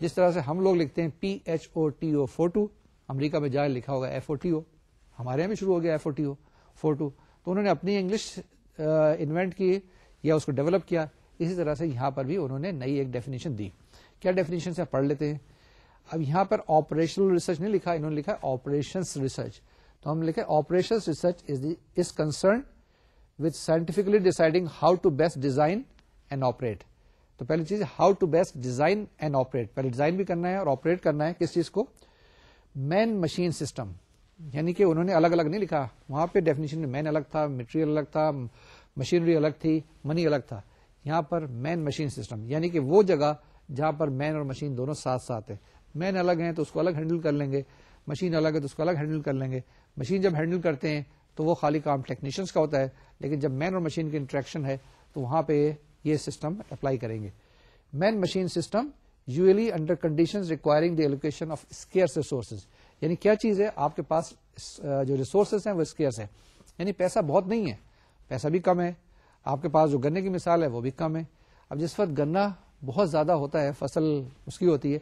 जिस तरह से हम लोग लिखते हैं P H O T O four two America में जाकर लिखा होगा एफ ओ टी ओ हमारे यहाँ भी शुरू हो गया F O T O four two तो उन्होंने अपनी इंग्लिश इन्वेंट uh, की या उसको डेवलप किया इसी तरह से यहाँ पर भी उन्होंने नई एक डेफिनेशन दी क्या डेफिनेशन से पढ़ लेते हैं अब यहां पर ऑपरेशनल रिसर्च नहीं लिखा इन्होंने लिखा है ऑपरेशन रिसर्च तो हम लिखे operation research is is concern with scientifically deciding how to best design and operate तो पहली चीज how to best design and operate पहले डिजाइन भी करना है और ऑपरेट करना है किस चीज को मैन मशीन सिस्टम यानी कि उन्होंने अलग अलग नहीं लिखा वहां पे डेफिनेशन में मैन अलग था मटेरियल अलग था मशीनरी अलग थी मनी अलग था यहां पर मैन मशीन सिस्टम यानी कि वो जगह जहां पर मैन और मशीन दोनों साथ साथ है मैन अलग हैं तो उसको अलग हैंडल कर लेंगे मशीन अलग है तो उसको अलग हैंडल कर लेंगे मशीन जब हैंडल करते हैं तो वो खाली काम टेक्नीशियंस का होता है लेकिन जब मैन और मशीन की इंट्रैक्शन है तो वहां पे ये सिस्टम अप्लाई करेंगे man machine system usually under conditions requiring the allocation of scarce resources यानी क्या चीज है आपके पास जो रिसोर्सेज हैं वो स्केयर्स है यानी पैसा बहुत नहीं है पैसा भी कम है आपके पास जो गन्ने की मिसाल है वो भी कम है अब जिस वक्त गन्ना बहुत ज्यादा होता है फसल उसकी होती है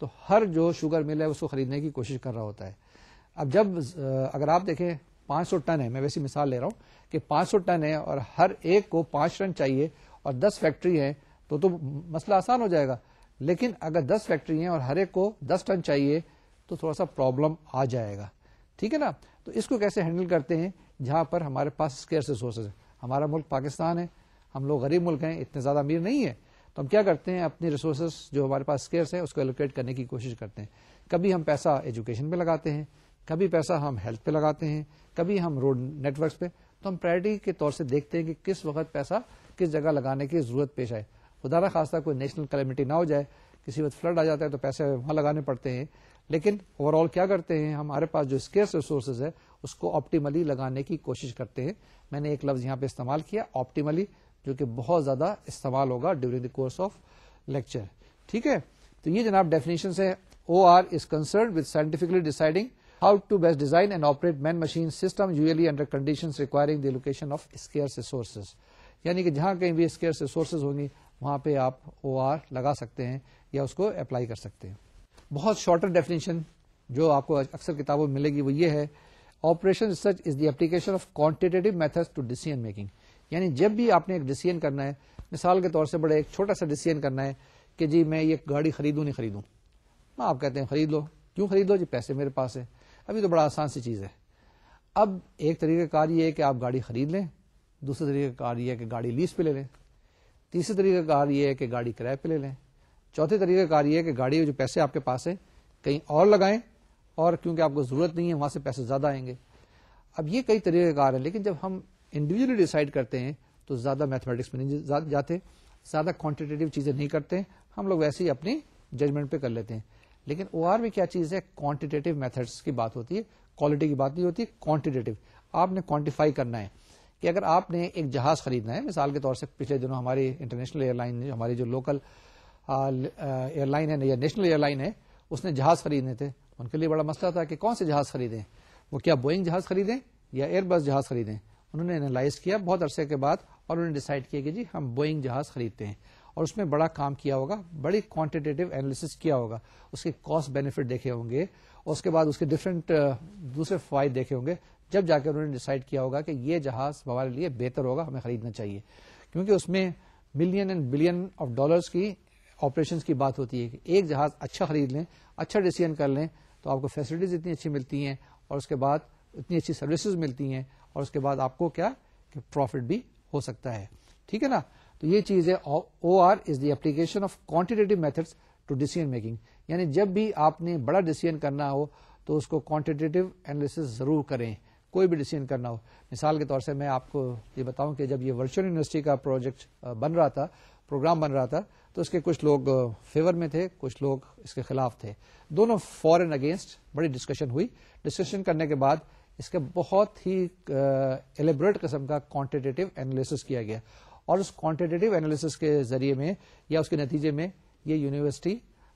तो हर जो शुगर मिल है उसको खरीदने की कोशिश कर रहा होता है अब जब अगर आप देखें 500 टन है मैं वैसी मिसाल ले रहा हूँ कि 500 टन है और हर एक को पांच टन चाहिए और 10 फैक्ट्री है तो तो मसला आसान हो जाएगा लेकिन अगर 10 फैक्ट्री हैं और हर एक को 10 टन चाहिए तो थोड़ा सा प्रॉब्लम आ जाएगा ठीक है ना तो इसको कैसे हैंडल करते हैं जहां पर हमारे पास स्केयर रिसोर्सेज हमारा मुल्क पाकिस्तान है हम लोग गरीब मुल्क हैं इतने ज्यादा अमीर नहीं है तो हम क्या करते हैं अपने रिसोर्सेस जो हमारे पास स्केयर्स हैं उसको एलोकेट करने की कोशिश करते हैं कभी हम पैसा एजुकेशन में लगाते हैं कभी पैसा हम हेल्थ पे लगाते हैं कभी हम रोड नेटवर्क्स पे तो हम प्रायोरिटी के तौर से देखते हैं कि किस वक्त पैसा किस जगह लगाने की जरूरत पेश आए खुदा खास्ता कोई नेशनल कलेमिटी ना हो जाए किसी वक्त फ्लड आ जाता है तो पैसे वहां लगाने पड़ते हैं लेकिन ओवरऑल क्या करते हैं हमारे पास जो स्केर्स रिसोर्सेज है उसको ऑप्टिमली लगाने की कोशिश करते हैं मैंने एक लफ्ज यहाँ पे इस्तेमाल किया ऑप्टिमली जो कि बहुत ज़्यादा इस्तेमाल होगा during the course of lecture ठीक है तो ये जनाब डेफिनेशन है O R is concern with scientifically deciding how to best design and operate man machine system usually under conditions requiring the allocation of scarce resources यानी कि जहां कहीं भी स्केयर रिसोर्सेज होंगी वहां पे आप ओ आर लगा सकते हैं या उसको अप्लाई कर सकते हैं बहुत शॉर्टर डेफिनेशन जो आपको अक्सर किताबों में मिलेगी वो ये है operation research is the application of quantitative methods to decision making यानी जब भी आपने एक डिसीजन करना है मिसाल के तौर से बड़ा एक छोटा सा डिसीजन करना है कि जी मैं ये गाड़ी खरीदूँ नहीं खरीदूँ ना आप कहते हैं खरीद लो क्यों खरीद लो जी पैसे मेरे पास है अभी तो बड़ा आसान सी चीज़ है अब एक तरीक़ाकार ये है कि आप गाड़ी खरीद लें दूसरा तरीक़ाकार ये है कि गाड़ी लीज पे ले लें तीसरे तरीक़ाकार ये है कि गाड़ी किराए पे ले लें चौथे तरीक़ाकार ये है कि गाड़ी जो पैसे आपके पास है कहीं और लगाएं और क्योंकि आपको ज़रूरत नहीं है वहाँ से पैसे ज़्यादा आएंगे अब ये कई तरीक़ाकार हैं लेकिन जब हम इंडिविजुअली डिसाइड करते हैं तो ज़्यादा मैथमेटिक्स में नहीं जाते ज़्यादा क्वांटिटेटिव चीज़ें नहीं करते हम लोग वैसे ही अपनी जजमेंट पे कर लेते हैं लेकिन ओ में क्या चीज़ है क्वांटिटेटिव मेथड्स की बात होती है क्वालिटी की बात नहीं होती क्वांटिटेटिव आपने क्वांटिफाई करना है कि अगर आपने एक जहाज़ खरीदना है मिसाल के तौर से पिछले दिनों हमारी इंटरनेशनल एयरलाइन ने हमारी जो लोकल एयरलाइन है या नेशनल एयरलाइन है उसने जहाज़ खरीदने थे उनके लिए बड़ा मसला था कि कौन से जहाज़ खरीदें वो क्या बोइंग जहाज़ खरीदें या एयरबस जहाज़ खरीदें उन्होंने एनालाइज किया बहुत अरसे के बाद और उन्होंने डिसाइड किया कि जी हम बोइंग जहाज खरीदते हैं और उसमें बड़ा काम किया होगा बड़ी क्वांटिटेटिव एनालिसिस किया होगा उसके कॉस्ट बेनिफिट देखे होंगे और उसके बाद उसके डिफरेंट दूसरे फायदे देखे होंगे जब जाकर उन्होंने डिसाइड किया होगा कि ये जहाज हमारे लिए बेहतर होगा हमें खरीदना चाहिए क्योंकि उसमें million and billion of dollars की ऑपरेशन की बात होती है कि एक जहाज अच्छा खरीद लें अच्छा डिसीजन कर लें तो आपको फैसिलिटीज इतनी अच्छी मिलती हैं और उसके बाद इतनी अच्छी सर्विसेज मिलती हैं और उसके बाद आपको क्या कि प्रॉफिट भी हो सकता है ठीक है ना तो ये चीज है O R is the application of quantitative methods to decision making यानी जब भी आपने बड़ा डिसीजन करना हो तो उसको क्वांटिटेटिव एनालिसिस जरूर करें कोई भी डिसीजन करना हो मिसाल के तौर से मैं आपको ये बताऊं कि जब ये वर्चुअल यूनिवर्सिटी का प्रोजेक्ट बन रहा था प्रोग्राम बन रहा था तो इसके कुछ लोग फेवर में थे कुछ लोग इसके खिलाफ थे दोनों फॉर एंड अगेंस्ट बड़ी डिस्कशन हुई डिस्कशन करने के बाद इसका बहुत ही एलेबरेट किस्म का क्वांटिटेटिव एनालिसिस किया गया और उस क्वांटिटेटिव एनालिसिस के जरिए में या उसके नतीजे में ये यूनिवर्सिटी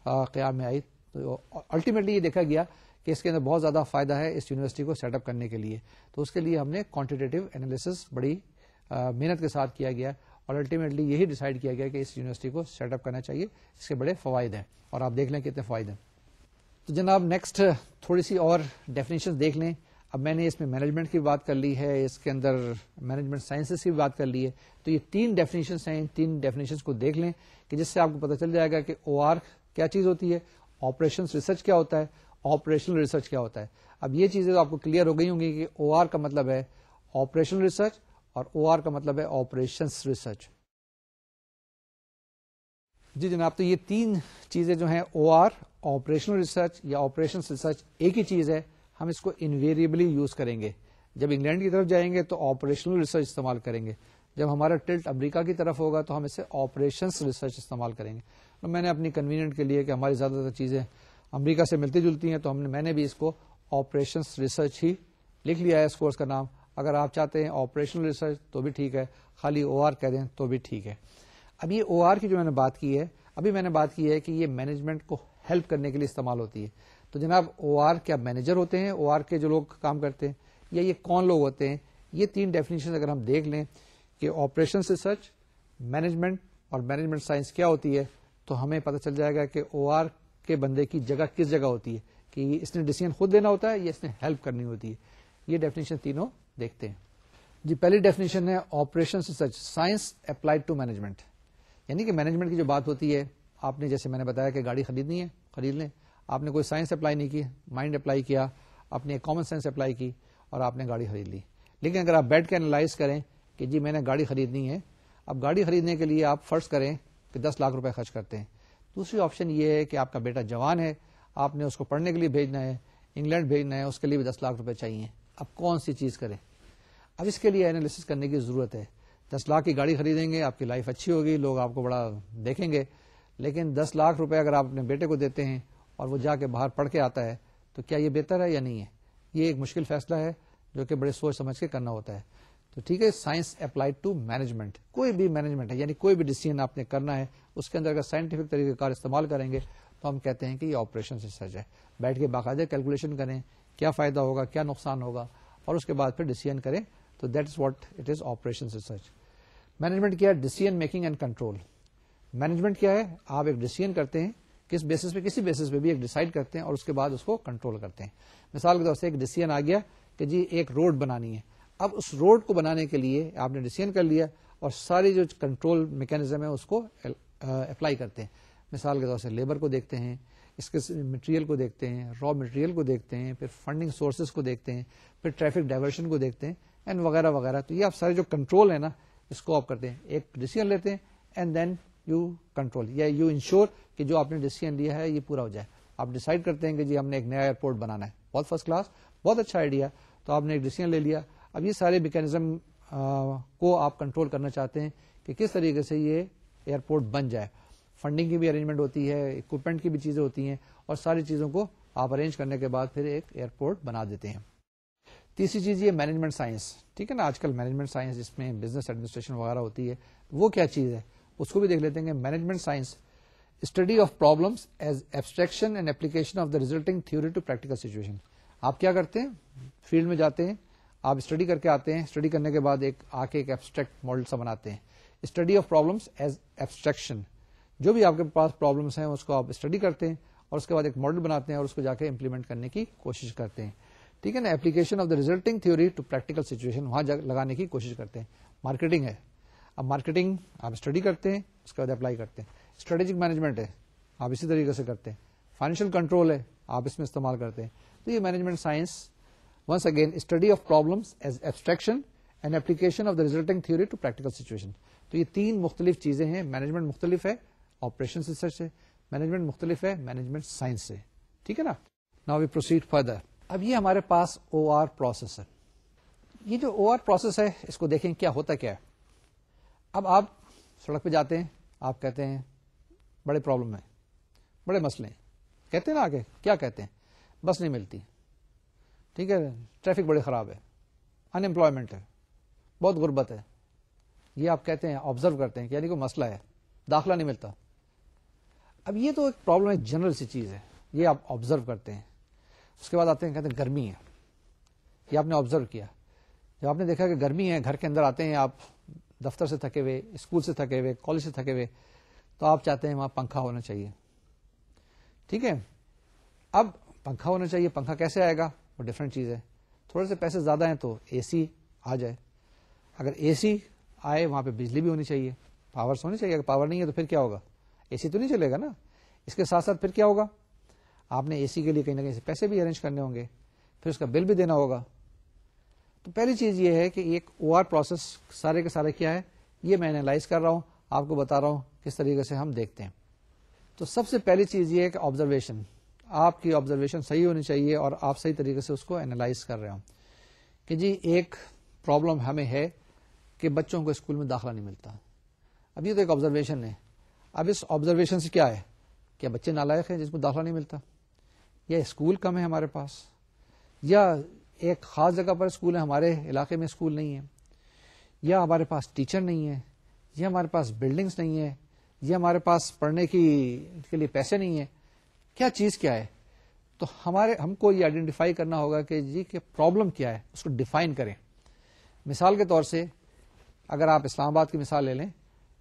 क्याम में आई तो अल्टीमेटली ये देखा गया कि इसके अंदर बहुत ज़्यादा फायदा है इस यूनिवर्सिटी को सेटअप करने के लिए तो उसके लिए हमने क्वांटिटेटिव एनालिसिस बड़ी मेहनत के साथ किया गया और अल्टीमेटली यही डिसाइड किया गया कि इस यूनिवर्सिटी को सेटअप करना चाहिए इसके बड़े फ़वाद हैं और आप देख लें कितने फ़ायदे हैं तो जनाब नेक्स्ट थोड़ी सी और डेफिनेशन देख लें अब मैंने इसमें मैनेजमेंट की बात कर ली है इसके अंदर मैनेजमेंट साइंसेस की बात कर ली है तो ये तीन डेफिनेशन हैं इन तीन डेफिनेशन को देख लें कि जिससे आपको पता चल जाएगा कि ओ क्या चीज़ होती है ऑपरेशन रिसर्च क्या होता है ऑपरेशनल रिसर्च क्या होता है अब ये चीज़ें तो आपको क्लियर हो गई होंगी कि ओ का मतलब है ऑपरेशनल रिसर्च और ओ का मतलब है ऑपरेशन रिसर्च जी जनाब तो ये तीन चीज़ें जो हैं ओ ऑपरेशनल रिसर्च या ऑपरेशन रिसर्च एक ही चीज़ है हम इसको इनवेरिएबली यूज करेंगे जब इंग्लैंड की तरफ जाएंगे तो ऑपरेशनल रिसर्च इस्तेमाल करेंगे जब हमारा टिल्ट अमेरिका की तरफ होगा तो हम इसे ऑपरेशन रिसर्च इस्तेमाल करेंगे तो मैंने अपनी कन्वीनियंट के लिए कि हमारी ज़्यादातर चीज़ें अमेरिका से मिलती जुलती हैं तो हमने मैंने भी इसको ऑपरेशन रिसर्च ही लिख लिया है इस कोर्स का नाम अगर आप चाहते हैं ऑपरेशनल रिसर्च तो भी ठीक है खाली ओ कह दें तो भी ठीक है अब ये ओ की जो मैंने बात की है अभी मैंने बात की है कि ये मैनेजमेंट को हेल्प करने के लिए इस्तेमाल होती है तो जनाब ओ क्या मैनेजर होते हैं ओ के जो लोग काम करते हैं या ये कौन लोग होते हैं ये तीन डेफिनेशन अगर हम देख लें कि ऑपरेशन रिसर्च मैनेजमेंट और मैनेजमेंट साइंस क्या होती है तो हमें पता चल जाएगा कि ओ के बंदे की जगह किस जगह होती है कि इसने डिसीजन खुद लेना होता है या इसने हेल्प करनी होती है ये डेफिनेशन तीनों देखते हैं जी पहली डेफिनेशन है operation research science applied to management यानी कि मैनेजमेंट की जो बात होती है आपने जैसे मैंने बताया कि गाड़ी खरीदनी है खरीद लें आपने कोई साइंस अप्लाई नहीं की माइंड अप्लाई किया आपने कॉमन सेंस अप्लाई की और आपने गाड़ी खरीद ली लेकिन अगर आप बैठ के एनालाइज करें कि जी मैंने गाड़ी खरीदनी है अब गाड़ी खरीदने के लिए आप फर्ज करें कि दस लाख रुपए खर्च करते हैं दूसरी ऑप्शन ये है कि आपका बेटा जवान है आपने उसको पढ़ने के लिए भेजना है इंग्लैंड भेजना है उसके लिए भी दस लाख रुपए चाहिए अब कौन सी चीज़ करें अब इसके लिए एनालिसिस करने की ज़रूरत है दस लाख की गाड़ी खरीदेंगे आपकी लाइफ अच्छी होगी लोग आपको बड़ा देखेंगे लेकिन दस लाख रुपए अगर आप अपने बेटे को देते हैं और वो जाके बाहर पढ़ के आता है तो क्या ये बेहतर है या नहीं है ये एक मुश्किल फैसला है जो कि बड़े सोच समझ के करना होता है तो ठीक है साइंस अप्लाइड टू मैनेजमेंट कोई भी मैनेजमेंट है यानी कोई भी डिसीजन आपने करना है उसके अंदर अगर साइंटिफिक तरीकेकार इस्तेमाल करेंगे तो हम कहते हैं कि ये ऑपरेशन रिसर्च है बैठ के बाकायदा कैलकुलेशन करें क्या फायदा होगा क्या नुकसान होगा और उसके बाद फिर डिसीजन करें तो that is what it is operation research management क्या है decision making and control management क्या है आप एक डिसीजन करते हैं किस बेसिस पे किसी बेसिस पे भी एक डिसाइड करते हैं और उसके बाद उसको कंट्रोल करते हैं मिसाल के तौर से एक डिसीजन आ गया कि जी एक रोड बनानी है अब उस रोड को बनाने के लिए आपने डिसीजन कर लिया और सारी जो कंट्रोल मैकेनिज्म है उसको अप्लाई करते हैं मिसाल के तौर से लेबर को देखते हैं इसके मटेरियल को देखते हैं रॉ मटेरियल को देखते हैं फिर फंडिंग सोर्सेज को देखते हैं फिर ट्रैफिक डाइवर्शन को देखते हैं एंड वगैरह वगैरह तो ये आप सारे जो कंट्रोल है ना इसको आप करते हैं एक डिसीजन लेते हैं एंड देन यू कंट्रोल या यू इंश्योर कि जो आपने डिसीजन लिया है ये पूरा हो जाए आप डिसाइड करते हैं कि जी हमने एक नया एयरपोर्ट बनाना है बहुत फर्स्ट क्लास बहुत अच्छा आइडिया तो आपने एक डिसीजन ले लिया अब ये सारे मेकेनिज्म को आप कंट्रोल करना चाहते हैं कि किस तरीके से ये एयरपोर्ट बन जाए फंडिंग की भी अरेंजमेंट होती है इक्विपमेंट की भी चीज़ें होती हैं और सारी चीज़ों को आप अरेंज करने के बाद फिर एक एयरपोर्ट बना देते हैं तीसरी चीज ये मैनेजमेंट साइंस ठीक है ना आजकल मैनेजमेंट साइंस जिसमें बिजनेस एडमिनिस्ट्रेशन वगैरह होती है वो क्या चीज है उसको भी देख लेते हैं management science study of problems as abstraction and application of the resulting theory to practical situation आप क्या करते हैं फील्ड में जाते हैं आप स्टडी करके आते हैं स्टडी करने के बाद एक आके एक एब्स्ट्रैक्ट मॉडल सा बनाते हैं study of problems as abstraction जो भी आपके पास प्रॉब्लम्स हैं उसको आप स्टडी करते हैं और उसके बाद एक मॉडल बनाते हैं और उसको जाकर इम्प्लीमेंट करने की कोशिश करते हैं ठीक है ना application of the resulting theory to practical situation वहां लगाने की कोशिश करते हैं मार्केटिंग है अब मार्केटिंग आप स्टडी करते हैं उसके बाद अप्लाई करते हैं स्ट्रेटेजिक मैनेजमेंट है आप इसी तरीके से करते हैं फाइनेंशियल कंट्रोल है आप इसमें इस्तेमाल करते हैं तो ये management science once again study of problems as abstraction and application of the resulting theory to practical situation तो ये तीन मुख्तलिफ चीजें हैं मैनेजमेंट मुख्तलिफ है ऑपरेशन रिसर्च है मैनेजमेंट मुख्तलिफ है मैनेजमेंट साइंस है ठीक है ना नाउ वी प्रोसीड फर्दर अब ये हमारे पास ओ आर प्रोसेस है ये जो ओ आर प्रोसेस है इसको देखें क्या होता क्या है अब आप सड़क पे जाते हैं आप कहते हैं बड़े प्रॉब्लम है बड़े मसले हैं कहते हैं ना आगे क्या कहते हैं बस नहीं मिलती ठीक है ट्रैफिक बड़े ख़राब है अनएम्प्लॉयमेंट है बहुत गुर्बत है ये आप कहते हैं ऑब्जर्व करते हैं कि यानी कोई मसला है दाखला नहीं मिलता अब ये तो एक प्रॉब्लम है जनरल सी चीज़ है ये आप ऑब्जर्व करते हैं उसके बाद आते हैं कहते हैं गर्मी है ये आपने ऑब्जर्व किया जब आपने देखा कि गर्मी है घर के अंदर आते हैं आप दफ्तर से थके हुए स्कूल से थके हुए कॉलेज से थके हुए तो आप चाहते हैं वहां पंखा होना चाहिए ठीक है अब पंखा होना चाहिए पंखा कैसे आएगा वो डिफरेंट चीज़ है थोड़े से पैसे ज़्यादा हैं तो एसी आ जाए अगर एसी आए वहाँ पे बिजली भी होनी चाहिए पावर्स तो होनी चाहिए अगर पावर नहीं है तो फिर क्या होगा एसी तो नहीं चलेगा ना इसके साथ साथ फिर क्या होगा आपने एसी के लिए कहीं ना कहीं से पैसे भी अरेंज करने होंगे फिर उसका बिल भी देना होगा तो पहली चीज़ ये है कि एक ओ प्रोसेस सारे के सारे क्या है ये मैं एनालाइज कर रहा हूँ आपको बता रहा हूँ किस तरीके से हम देखते हैं तो सबसे पहली चीज ये है कि ऑब्जर्वेशन आपकी ऑब्जर्वेशन सही होनी चाहिए और आप सही तरीके से उसको एनालाइज कर रहे हो कि जी एक प्रॉब्लम हमें है कि बच्चों को स्कूल में दाखिला नहीं मिलता अब ये तो एक ऑब्जर्वेशन है अब इस ऑब्जर्वेशन से क्या है क्या बच्चे नालायक हैं जिसमें दाखिला नहीं मिलता या स्कूल कम है हमारे पास या एक खास जगह पर स्कूल है हमारे इलाके में स्कूल नहीं है या हमारे पास टीचर नहीं है या हमारे पास बिल्डिंग्स नहीं है ये हमारे पास पढ़ने की के लिए पैसे नहीं है क्या चीज़ क्या है तो हमारे हमको ये आइडेंटिफाई करना होगा कि जी कि प्रॉब्लम क्या है उसको डिफाइन करें मिसाल के तौर से अगर आप इस्लामाबाद की मिसाल ले लें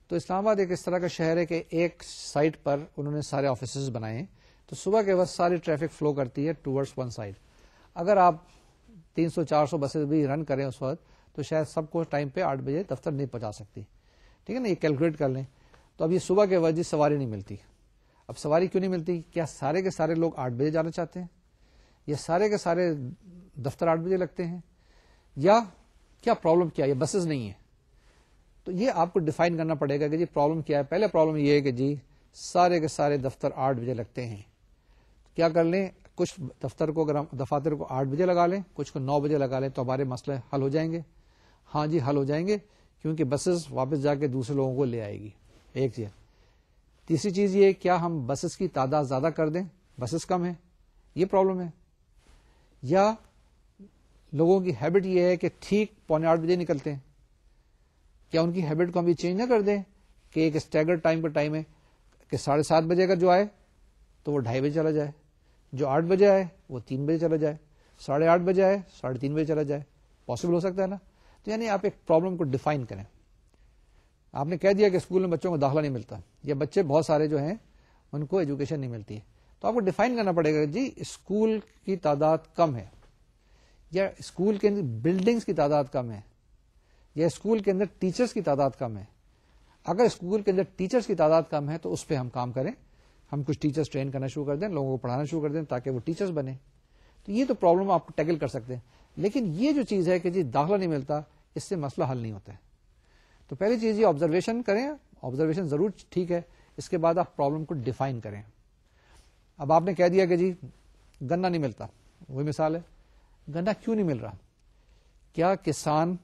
तो इस्लामाबाद एक इस तरह का शहर है कि एक साइट पर उन्होंने सारे ऑफिस बनाए हैं तो सुबह के वक्त सारी ट्रैफिक फ्लो करती है टूवर्ड्स वन साइड अगर आप 300-400 बसेस भी रन करें उस वक्त तो शायद सबको टाइम पे आठ बजे दफ्तर नहीं पहुंचा सकती ठीक है ना ये कैलकुलेट कर लें तो अब ये सुबह के वजह सवारी नहीं मिलती अब सवारी क्यों नहीं मिलती क्या सारे के सारे लोग आठ बजे जाना चाहते हैं या सारे के सारे दफ्तर आठ बजे लगते हैं या क्या प्रॉब्लम क्या है बसेस नहीं है तो ये आपको डिफाइन करना पड़ेगा कि जी प्रॉब्लम क्या है पहले प्रॉब्लम ये है कि जी सारे के सारे दफ्तर आठ बजे लगते हैं क्या कर लें कुछ दफ्तर को अगर दफातर को आठ बजे लगा लें कुछ को नौ बजे लगा लें तो हमारे मसले हल हो जाएंगे हाँ जी हल हो जाएंगे क्योंकि बसेस वापस जाके दूसरे लोगों को ले आएगी एक चीज़ तीसरी चीज़ ये क्या हम बसेस की तादाद ज़्यादा कर दें बसेस कम है ये प्रॉब्लम है या लोगों की हैबिट ये है कि ठीक पौने आठ बजे निकलते हैं क्या उनकी हैबिट को हम ये चेंज ना कर दें कि एक स्टैगर्ड टाइम का टाइम है कि साढ़े सात बजे अगर जो आए तो वो ढाई बजे चला जाए जो आठ बजे आए वो तीन बजे चला जाए साढ़े आठ बजे आए साढ़े तीन बजे चला जाए पॉसिबल हो सकता है ना तो यानी आप एक प्रॉब्लम को डिफाइन करें आपने कह दिया कि स्कूल में बच्चों को दाखिला नहीं मिलता या बच्चे बहुत सारे जो हैं उनको एजुकेशन नहीं मिलती है तो आपको डिफाइन करना पड़ेगा जी स्कूल की तादाद कम है या स्कूल के अंदर बिल्डिंग्स की तादाद कम है या स्कूल के अंदर टीचर्स की तादाद कम है अगर स्कूल के अंदर टीचर्स की तादाद कम है तो उस पर हम काम करें हम कुछ टीचर्स ट्रेन करना शुरू कर दें लोगों को पढ़ाना शुरू कर दें ताकि वो टीचर्स बने तो ये तो प्रॉब्लम आप टैकल कर सकते हैं लेकिन ये जो चीज़ है कि जी दाखिला नहीं मिलता इससे मसला हल नहीं होता है तो पहली चीज ये ऑब्जर्वेशन करें ऑब्जर्वेशन जरूर ठीक है इसके बाद आप प्रॉब्लम को डिफाइन करें अब आपने कह दिया कि जी गन्ना नहीं मिलता वही मिसाल है गन्ना क्यों नहीं मिल रहा क्या किसान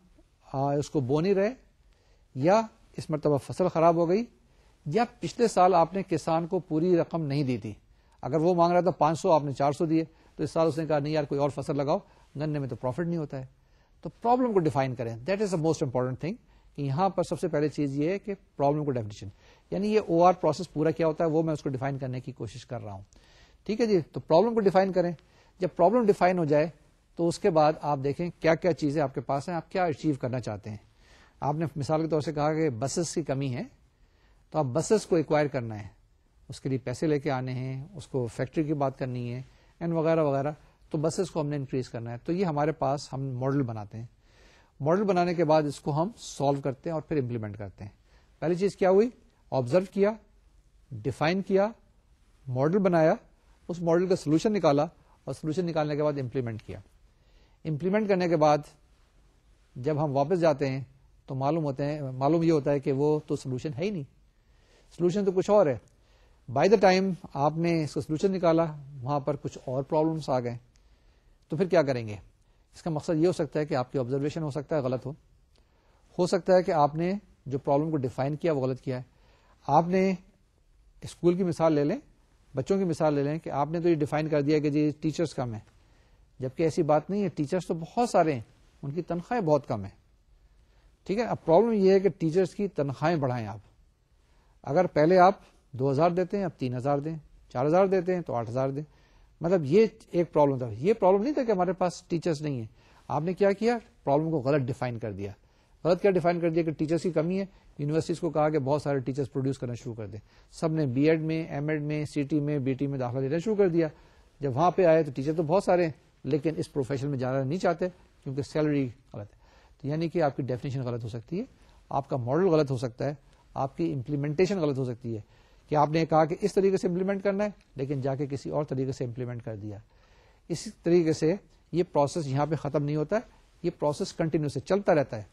आ, इसको बो नहीं रहे या इस मरतबा फसल खराब हो गई या पिछले साल आपने किसान को पूरी रकम नहीं दी थी अगर वो मांग रहा था 500 आपने 400 दिए तो इस साल उसने कहा नहीं यार कोई और फसल लगाओ गन्ने में तो प्रॉफिट नहीं होता है तो प्रॉब्लम को डिफाइन करें that is the most important thing यहाँ पर सबसे पहले चीज ये है कि प्रॉब्लम को डेफिनेशन यानी ये ओ प्रोसेस पूरा क्या होता है वो मैं उसको डिफाइन करने की कोशिश कर रहा हूँ ठीक है जी तो प्रॉब्लम को डिफाइन करें जब प्रॉब्लम डिफाइन हो जाए तो उसके बाद आप देखें क्या क्या चीजें आपके पास हैं आप क्या अचीव करना चाहते हैं आपने मिसाल के तौर से कहा कि बसेस की कमी है तो आप बसेस को एक्वायर करना है उसके लिए पैसे लेके आने हैं उसको फैक्ट्री की बात करनी है एंड वगैरह वगैरह तो बसेस को हमने इंक्रीज करना है तो ये हमारे पास हम मॉडल बनाते हैं मॉडल बनाने के बाद इसको हम सॉल्व करते हैं और फिर इंप्लीमेंट करते हैं पहली चीज क्या हुई ऑब्जर्व किया डिफाइन किया मॉडल बनाया उस मॉडल का सोल्यूशन निकाला और सोल्यूशन निकालने के बाद इंप्लीमेंट किया इंप्लीमेंट करने के बाद जब हम वापस जाते हैं तो मालूम होते हैं मालूम ये होता है कि वो तो सोल्यूशन है ही नहीं सोल्यूशन तो कुछ और है बाय द टाइम आपने इसका सोल्यूशन निकाला वहां पर कुछ और प्रॉब्लम्स आ गए तो फिर क्या करेंगे इसका मकसद ये हो सकता है कि आपकी ऑब्जर्वेशन हो सकता है गलत हो हो सकता है कि आपने जो प्रॉब्लम को डिफाइन किया वो गलत किया है आपने स्कूल की मिसाल ले लें बच्चों की मिसाल ले लें कि आपने तो ये डिफाइन कर दिया कि जी टीचर्स कम है जबकि ऐसी बात नहीं है टीचर्स तो बहुत सारे हैं उनकी तनख्वाहें बहुत कम है ठीक है अब प्रॉब्लम यह है कि टीचर्स की तनख्वाहें बढ़ाएं आप अगर पहले आप 2000 देते हैं अब 3000 दें 4000 देते हैं तो 8000 दें मतलब ये एक प्रॉब्लम था ये प्रॉब्लम नहीं था कि हमारे पास टीचर्स नहीं है आपने क्या किया प्रॉब्लम को गलत डिफाइन कर दिया गलत क्या डिफाइन कर दिया कि टीचर्स की कमी है यूनिवर्सिटीज को कहा कि बहुत सारे टीचर्स प्रोड्यूस करना शुरू कर दें सब ने बी में एम में सी में बी में दाखिला लेना शुरू कर दिया जब वहां पे आए तो टीचर तो बहुत सारे हैं लेकिन इस प्रोफेशन में जाना नहीं चाहते क्योंकि सैलरी गलत है तो यानी कि आपकी डेफिनेशन गलत हो सकती है आपका मॉडल गलत हो सकता है आपकी इम्प्लीमेंटेशन गलत हो सकती है कि आपने कहा कि इस तरीके से इम्प्लीमेंट करना है लेकिन जाके किसी और तरीके से इम्प्लीमेंट कर दिया इसी तरीके से ये प्रोसेस यहाँ पे ख़त्म नहीं होता है ये प्रोसेस कंटिन्यू से चलता रहता है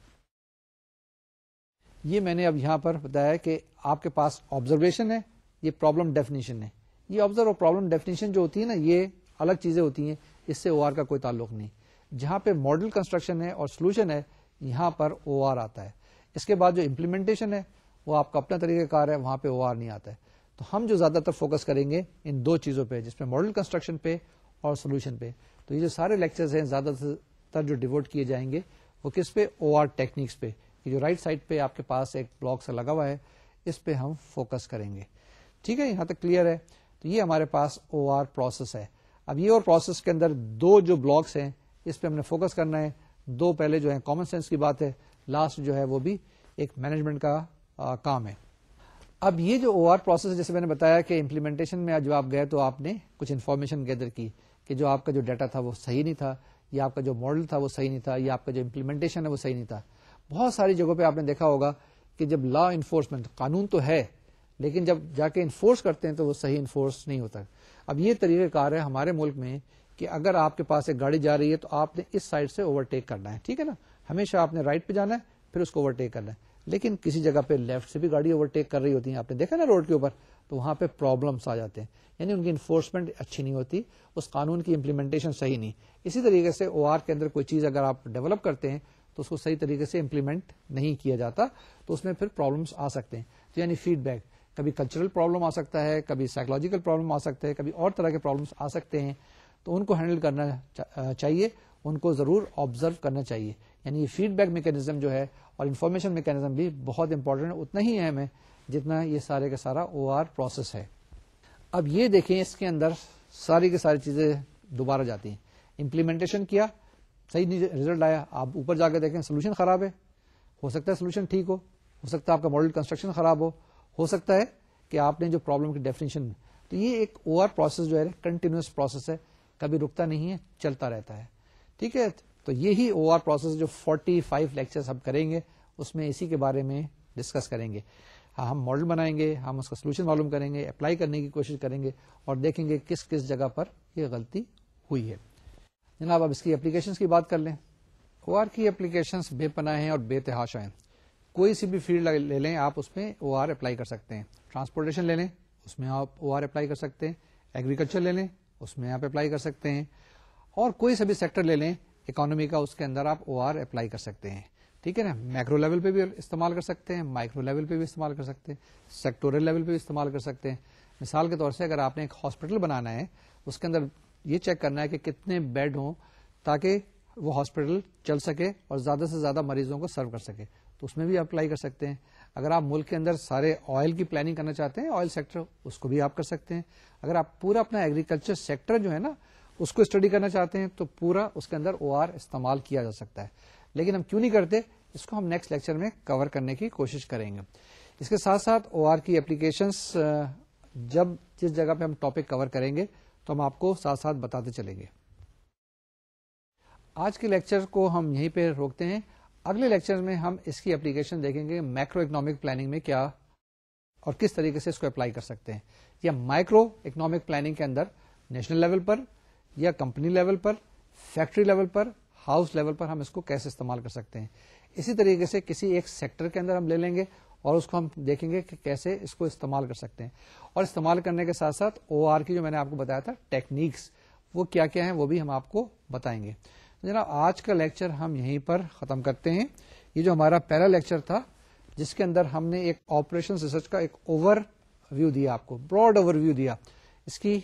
ये मैंने अब यहाँ पर बताया कि आपके पास ऑब्जर्वेशन है ये प्रॉब्लम डेफिनेशन है ये ऑब्जर्व और प्रॉब्लम डेफिनेशन जो होती है ना ये अलग चीज़ें होती हैं इससे ओ का कोई ताल्लुक नहीं जहाँ पे मॉडल कंस्ट्रक्शन है और सोल्यूशन है यहाँ पर ओ आता है इसके बाद जो इम्प्लीमेंटेशन है वो आपका अपना तरीका कार है वहाँ पे ओ नहीं आता है तो हम जो ज्यादातर फोकस करेंगे इन दो चीजों पे जिसमें मॉडल कंस्ट्रक्शन पे और सोल्यूशन पे तो ये जो सारे लेक्चर्स हैं ज्यादातर जो डिवोट किए जाएंगे वो किस पे ओ टेक्निक्स पे ये जो राइट साइड पे आपके पास एक ब्लॉक सा लगा हुआ है इस पे हम फोकस करेंगे ठीक है यहाँ तक क्लियर है तो ये हमारे पास ओ प्रोसेस है अब ये और प्रोसेस के अंदर दो जो ब्लॉक्स हैं इस पे हमने फोकस करना है दो पहले जो है कॉमन सेंस की बात है लास्ट जो है वो भी एक मैनेजमेंट का आ, काम है अब ये जो ओ प्रोसेस जैसे मैंने बताया कि इम्प्लीमेंटेशन में जब आप गए तो आपने कुछ इन्फॉर्मेशन गैदर की कि जो आपका जो डाटा था वो सही नहीं था या आपका जो मॉडल था वो सही नहीं था या आपका जो इम्प्लीमेंटेशन है वो सही नहीं था बहुत सारी जगहों पे आपने देखा होगा कि जब लॉ इन्फोर्समेंट कानून तो है लेकिन जब जाके इन्फोर्स करते हैं तो वो सही इन्फोर्स नहीं होता अब ये तरीक़ेकार है हमारे मुल्क में कि अगर आपके पास एक गाड़ी जा रही है तो आपने इस साइड से ओवरटेक करना है ठीक है ना हमेशा आपने राइट पे जाना है फिर उसको ओवरटेक करना है लेकिन किसी जगह पे लेफ्ट से भी गाड़ी ओवरटेक कर रही होती है आपने देखा ना रोड के ऊपर तो वहां पे प्रॉब्लम्स आ जाते हैं यानी उनकी इन्फोर्समेंट अच्छी नहीं होती उस कानून की इम्प्लीमेंटेशन सही नहीं इसी तरीके से ओ के अंदर कोई चीज अगर आप डेवलप करते हैं तो उसको सही तरीके से इम्प्लीमेंट नहीं किया जाता तो उसमें फिर प्रॉब्लम्स आ सकते हैं तो यानी फीडबैक कभी कल्चरल प्रॉब्लम आ सकता है कभी साइकोलॉजिकल प्रॉब्लम आ सकते हैं कभी और तरह के प्रॉब्लम्स आ सकते हैं तो उनको हैंडल करना चाहिए उनको जरूर ऑब्जर्व करना चाहिए यानी ये फीडबैक मेकेनिज्म जो है और इन्फॉर्मेशन मेकेनिज्म भी बहुत इंपॉर्टेंट उतना ही अहम है जितना ये सारे का सारा ओ प्रोसेस है अब ये देखें इसके अंदर सारी की सारी चीजें दोबारा जाती हैं इम्प्लीमेंटेशन किया सही रिजल्ट आया आप ऊपर जाकर देखें सोल्यूशन खराब है हो सकता है सोल्यूशन ठीक हो हो सकता है आपका मॉडल कंस्ट्रक्शन खराब हो हो सकता है कि आपने जो प्रॉब्लम की डेफिनेशन तो ये एक ओवर प्रोसेस जो है कंटिन्यूस प्रोसेस है कभी रुकता नहीं है चलता रहता है ठीक है तो यही ओआर प्रोसेस जो 45 लेक्चर्स हम करेंगे उसमें इसी के बारे में डिस्कस करेंगे हाँ हम मॉडल बनाएंगे हम उसका सोल्यूशन मालूम करेंगे अप्लाई करने की कोशिश करेंगे और देखेंगे किस किस जगह पर यह गलती हुई है जनाब अब इसकी एप्लीकेशन की बात कर लें ओ की एप्लीकेशन बेपना हैं और बेतहाशा हैं कोई सी भी फील्ड ले लें आप उसमें ओ अप्लाई कर सकते हैं ट्रांसपोर्टेशन ले लें उसमें आप ओ अप्लाई कर सकते हैं एग्रीकल्चर ले लें उसमें आप अप्लाई कर सकते हैं और कोई सा भी सेक्टर ले लें इकोनॉमी का उसके अंदर आप ओ अप्लाई कर सकते हैं ठीक है ना मैक्रो लेवल पे भी इस्तेमाल कर सकते हैं माइक्रो लेवल पे भी इस्तेमाल कर सकते हैं सेक्टोरल लेवल पे भी इस्तेमाल कर सकते हैं मिसाल के तौर से अगर आपने एक हॉस्पिटल बनाना है उसके अंदर ये चेक करना है कि कितने बेड हों ताकि वो हॉस्पिटल चल सके और ज्यादा से ज्यादा मरीजों को सर्व कर सके तो उसमें भी अप्लाई कर सकते हैं अगर आप मुल्क के अंदर सारे ऑयल की प्लानिंग करना चाहते हैं ऑयल सेक्टर उसको भी आप कर सकते हैं अगर आप पूरा अपना एग्रीकल्चर सेक्टर जो है ना उसको स्टडी करना चाहते हैं तो पूरा उसके अंदर ओ इस्तेमाल किया जा सकता है लेकिन हम क्यों नहीं करते इसको हम नेक्स्ट लेक्चर में कवर करने की कोशिश करेंगे इसके साथ साथ ओ की एप्लीकेशंस जब जिस जगह पे हम टॉपिक कवर करेंगे तो हम आपको साथ साथ बताते चलेंगे आज के लेक्चर को हम यहीं पे रोकते हैं अगले लेक्चर में हम इसकी एप्लीकेशन देखेंगे मैक्रो इकोनॉमिक प्लानिंग में क्या और किस तरीके से इसको अप्लाई कर सकते हैं या माइक्रो इकोनॉमिक प्लानिंग के अंदर नेशनल लेवल पर या कंपनी लेवल पर फैक्ट्री लेवल पर हाउस लेवल पर हम इसको कैसे इस्तेमाल कर सकते हैं इसी तरीके से किसी एक सेक्टर के अंदर हम ले लेंगे और उसको हम देखेंगे कि कैसे इसको इस्तेमाल कर सकते हैं और इस्तेमाल करने के साथ साथ ओ की जो मैंने आपको बताया था टेक्निक्स वो क्या क्या है वो भी हम आपको बताएंगे तो जनाब आज का लेक्चर हम यहीं पर ख़त्म करते हैं ये जो हमारा पहला लेक्चर था जिसके अंदर हमने एक ऑपरेशन रिसर्च का एक ओवर व्यू दिया आपको ब्रॉड ओवरव्यू दिया इसकी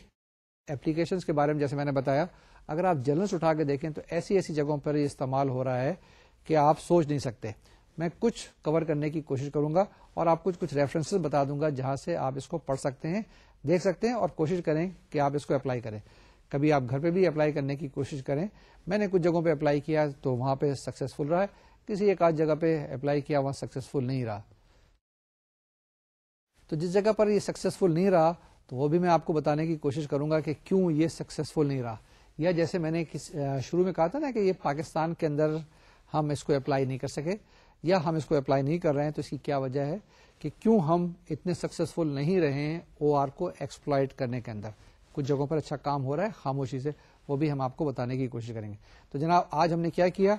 एप्लीकेशन के बारे में जैसे मैंने बताया अगर आप जर्नल्स उठा के देखें तो ऐसी ऐसी जगहों पर ये इस्तेमाल हो रहा है कि आप सोच नहीं सकते मैं कुछ कवर करने की कोशिश करूंगा और आपको कुछ कुछ रेफरेंसेस बता दूंगा जहां से आप इसको पढ़ सकते हैं देख सकते हैं और कोशिश करें कि आप इसको अप्लाई करें कभी आप घर पे भी अप्लाई करने की कोशिश करें मैंने कुछ जगहों पे अप्लाई किया तो वहां पे सक्सेसफुल रहा है किसी एक आध जगह पे अप्लाई किया वहां सक्सेसफुल नहीं रहा तो जिस जगह पर ये सक्सेसफुल नहीं रहा तो वो भी मैं आपको बताने की कोशिश करूंगा कि क्यों ये सक्सेसफुल नहीं रहा या जैसे मैंने शुरू में कहा था ना कि ये पाकिस्तान के अंदर हम इसको अप्लाई नहीं कर सके या हम इसको अप्लाई नहीं कर रहे हैं तो इसकी क्या वजह है कि क्यों हम इतने सक्सेसफुल नहीं रहे हैं ओ को एक्सप्लॉयट करने के अंदर कुछ जगहों पर अच्छा काम हो रहा है खामोशी से वो भी हम आपको बताने की कोशिश करेंगे तो जनाब आज हमने क्या किया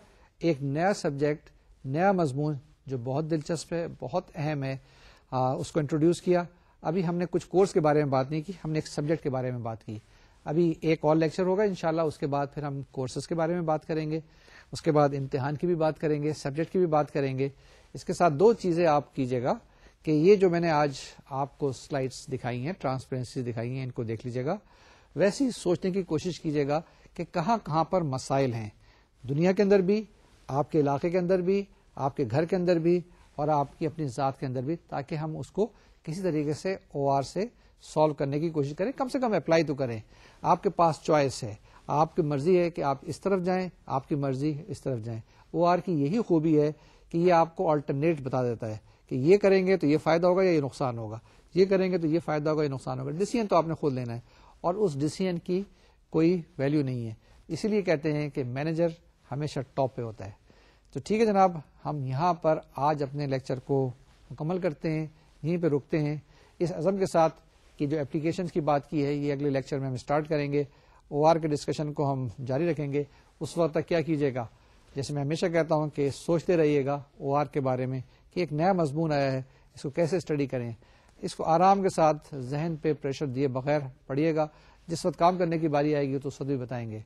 एक नया सब्जेक्ट नया मजमून जो बहुत दिलचस्प है बहुत अहम है आ, उसको इंट्रोड्यूस किया अभी हमने कुछ कोर्स के बारे में बात नहीं की हमने एक सब्जेक्ट के बारे में बात की अभी एक और लेक्चर होगा इनशाला उसके बाद फिर हम कोर्सेज के बारे में बात करेंगे उसके बाद इम्तिहान की भी बात करेंगे सब्जेक्ट की भी बात करेंगे इसके साथ दो चीज़ें आप कीजिएगा कि ये जो मैंने आज आपको स्लाइड्स दिखाई हैं ट्रांसपेरेंसी दिखाई हैं इनको देख लीजिएगा वैसे ही सोचने की कोशिश कीजिएगा कि कहाँ कहाँ पर मसाइल हैं दुनिया के अंदर भी आपके इलाके के अंदर भी आपके घर के अंदर भी और आपकी अपनी ज़ात के अंदर भी ताकि हम उसको किसी तरीके से ओ से सॉल्व करने की कोशिश करें कम से कम अप्लाई तो करें आपके पास चॉइस है आपकी मर्जी है कि आप इस तरफ जाएं आपकी मर्जी इस तरफ जाएं ओ की यही खूबी है कि ये आपको अल्टरनेट बता देता है कि ये करेंगे तो ये फायदा होगा या ये नुकसान होगा ये करेंगे तो ये फायदा होगा या नुकसान होगा डिसीजन तो आपने खुद लेना है और उस डिसीजन की कोई वैल्यू नहीं है इसीलिए कहते हैं कि मैनेजर हमेशा टॉप पे होता है तो ठीक है जनाब हम यहाँ पर आज अपने लेक्चर को मुकम्मल करते हैं यहीं पर रुकते हैं इस अज़म के साथ कि जो एप्लीकेशन की बात की है ये अगले लेक्चर में हम स्टार्ट करेंगे ओ के डिस्कशन को हम जारी रखेंगे उस वक्त तक क्या कीजिएगा जैसे मैं हमेशा कहता हूँ कि सोचते रहिएगा ओ के बारे में कि एक नया मजमून आया है इसको कैसे स्टडी करें इसको आराम के साथ जहन पे प्रेशर दिए बगैर पढ़िएगा जिस वक्त काम करने की बारी आएगी तो उस वक्त भी बताएंगे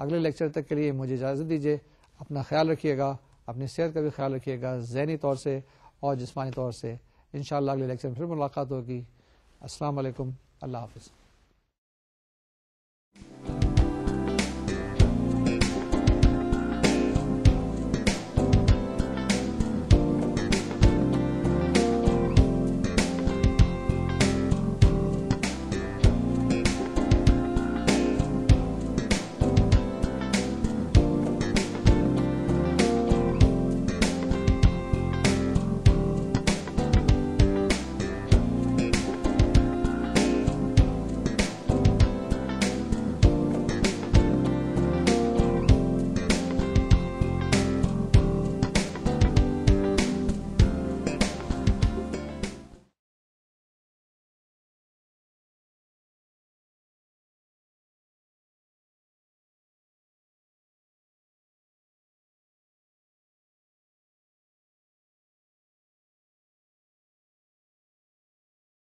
अगले लेक्चर तक के लिए मुझे इजाज़त दीजिए अपना ख्याल रखिएगा अपनी सेहत का भी ख्याल रखिएगा जहनी तौर से और जिसमानी तौर से इन अगले लेक्चर में फिर मुलाकात होगी असलकम अल्लाह हाफिज़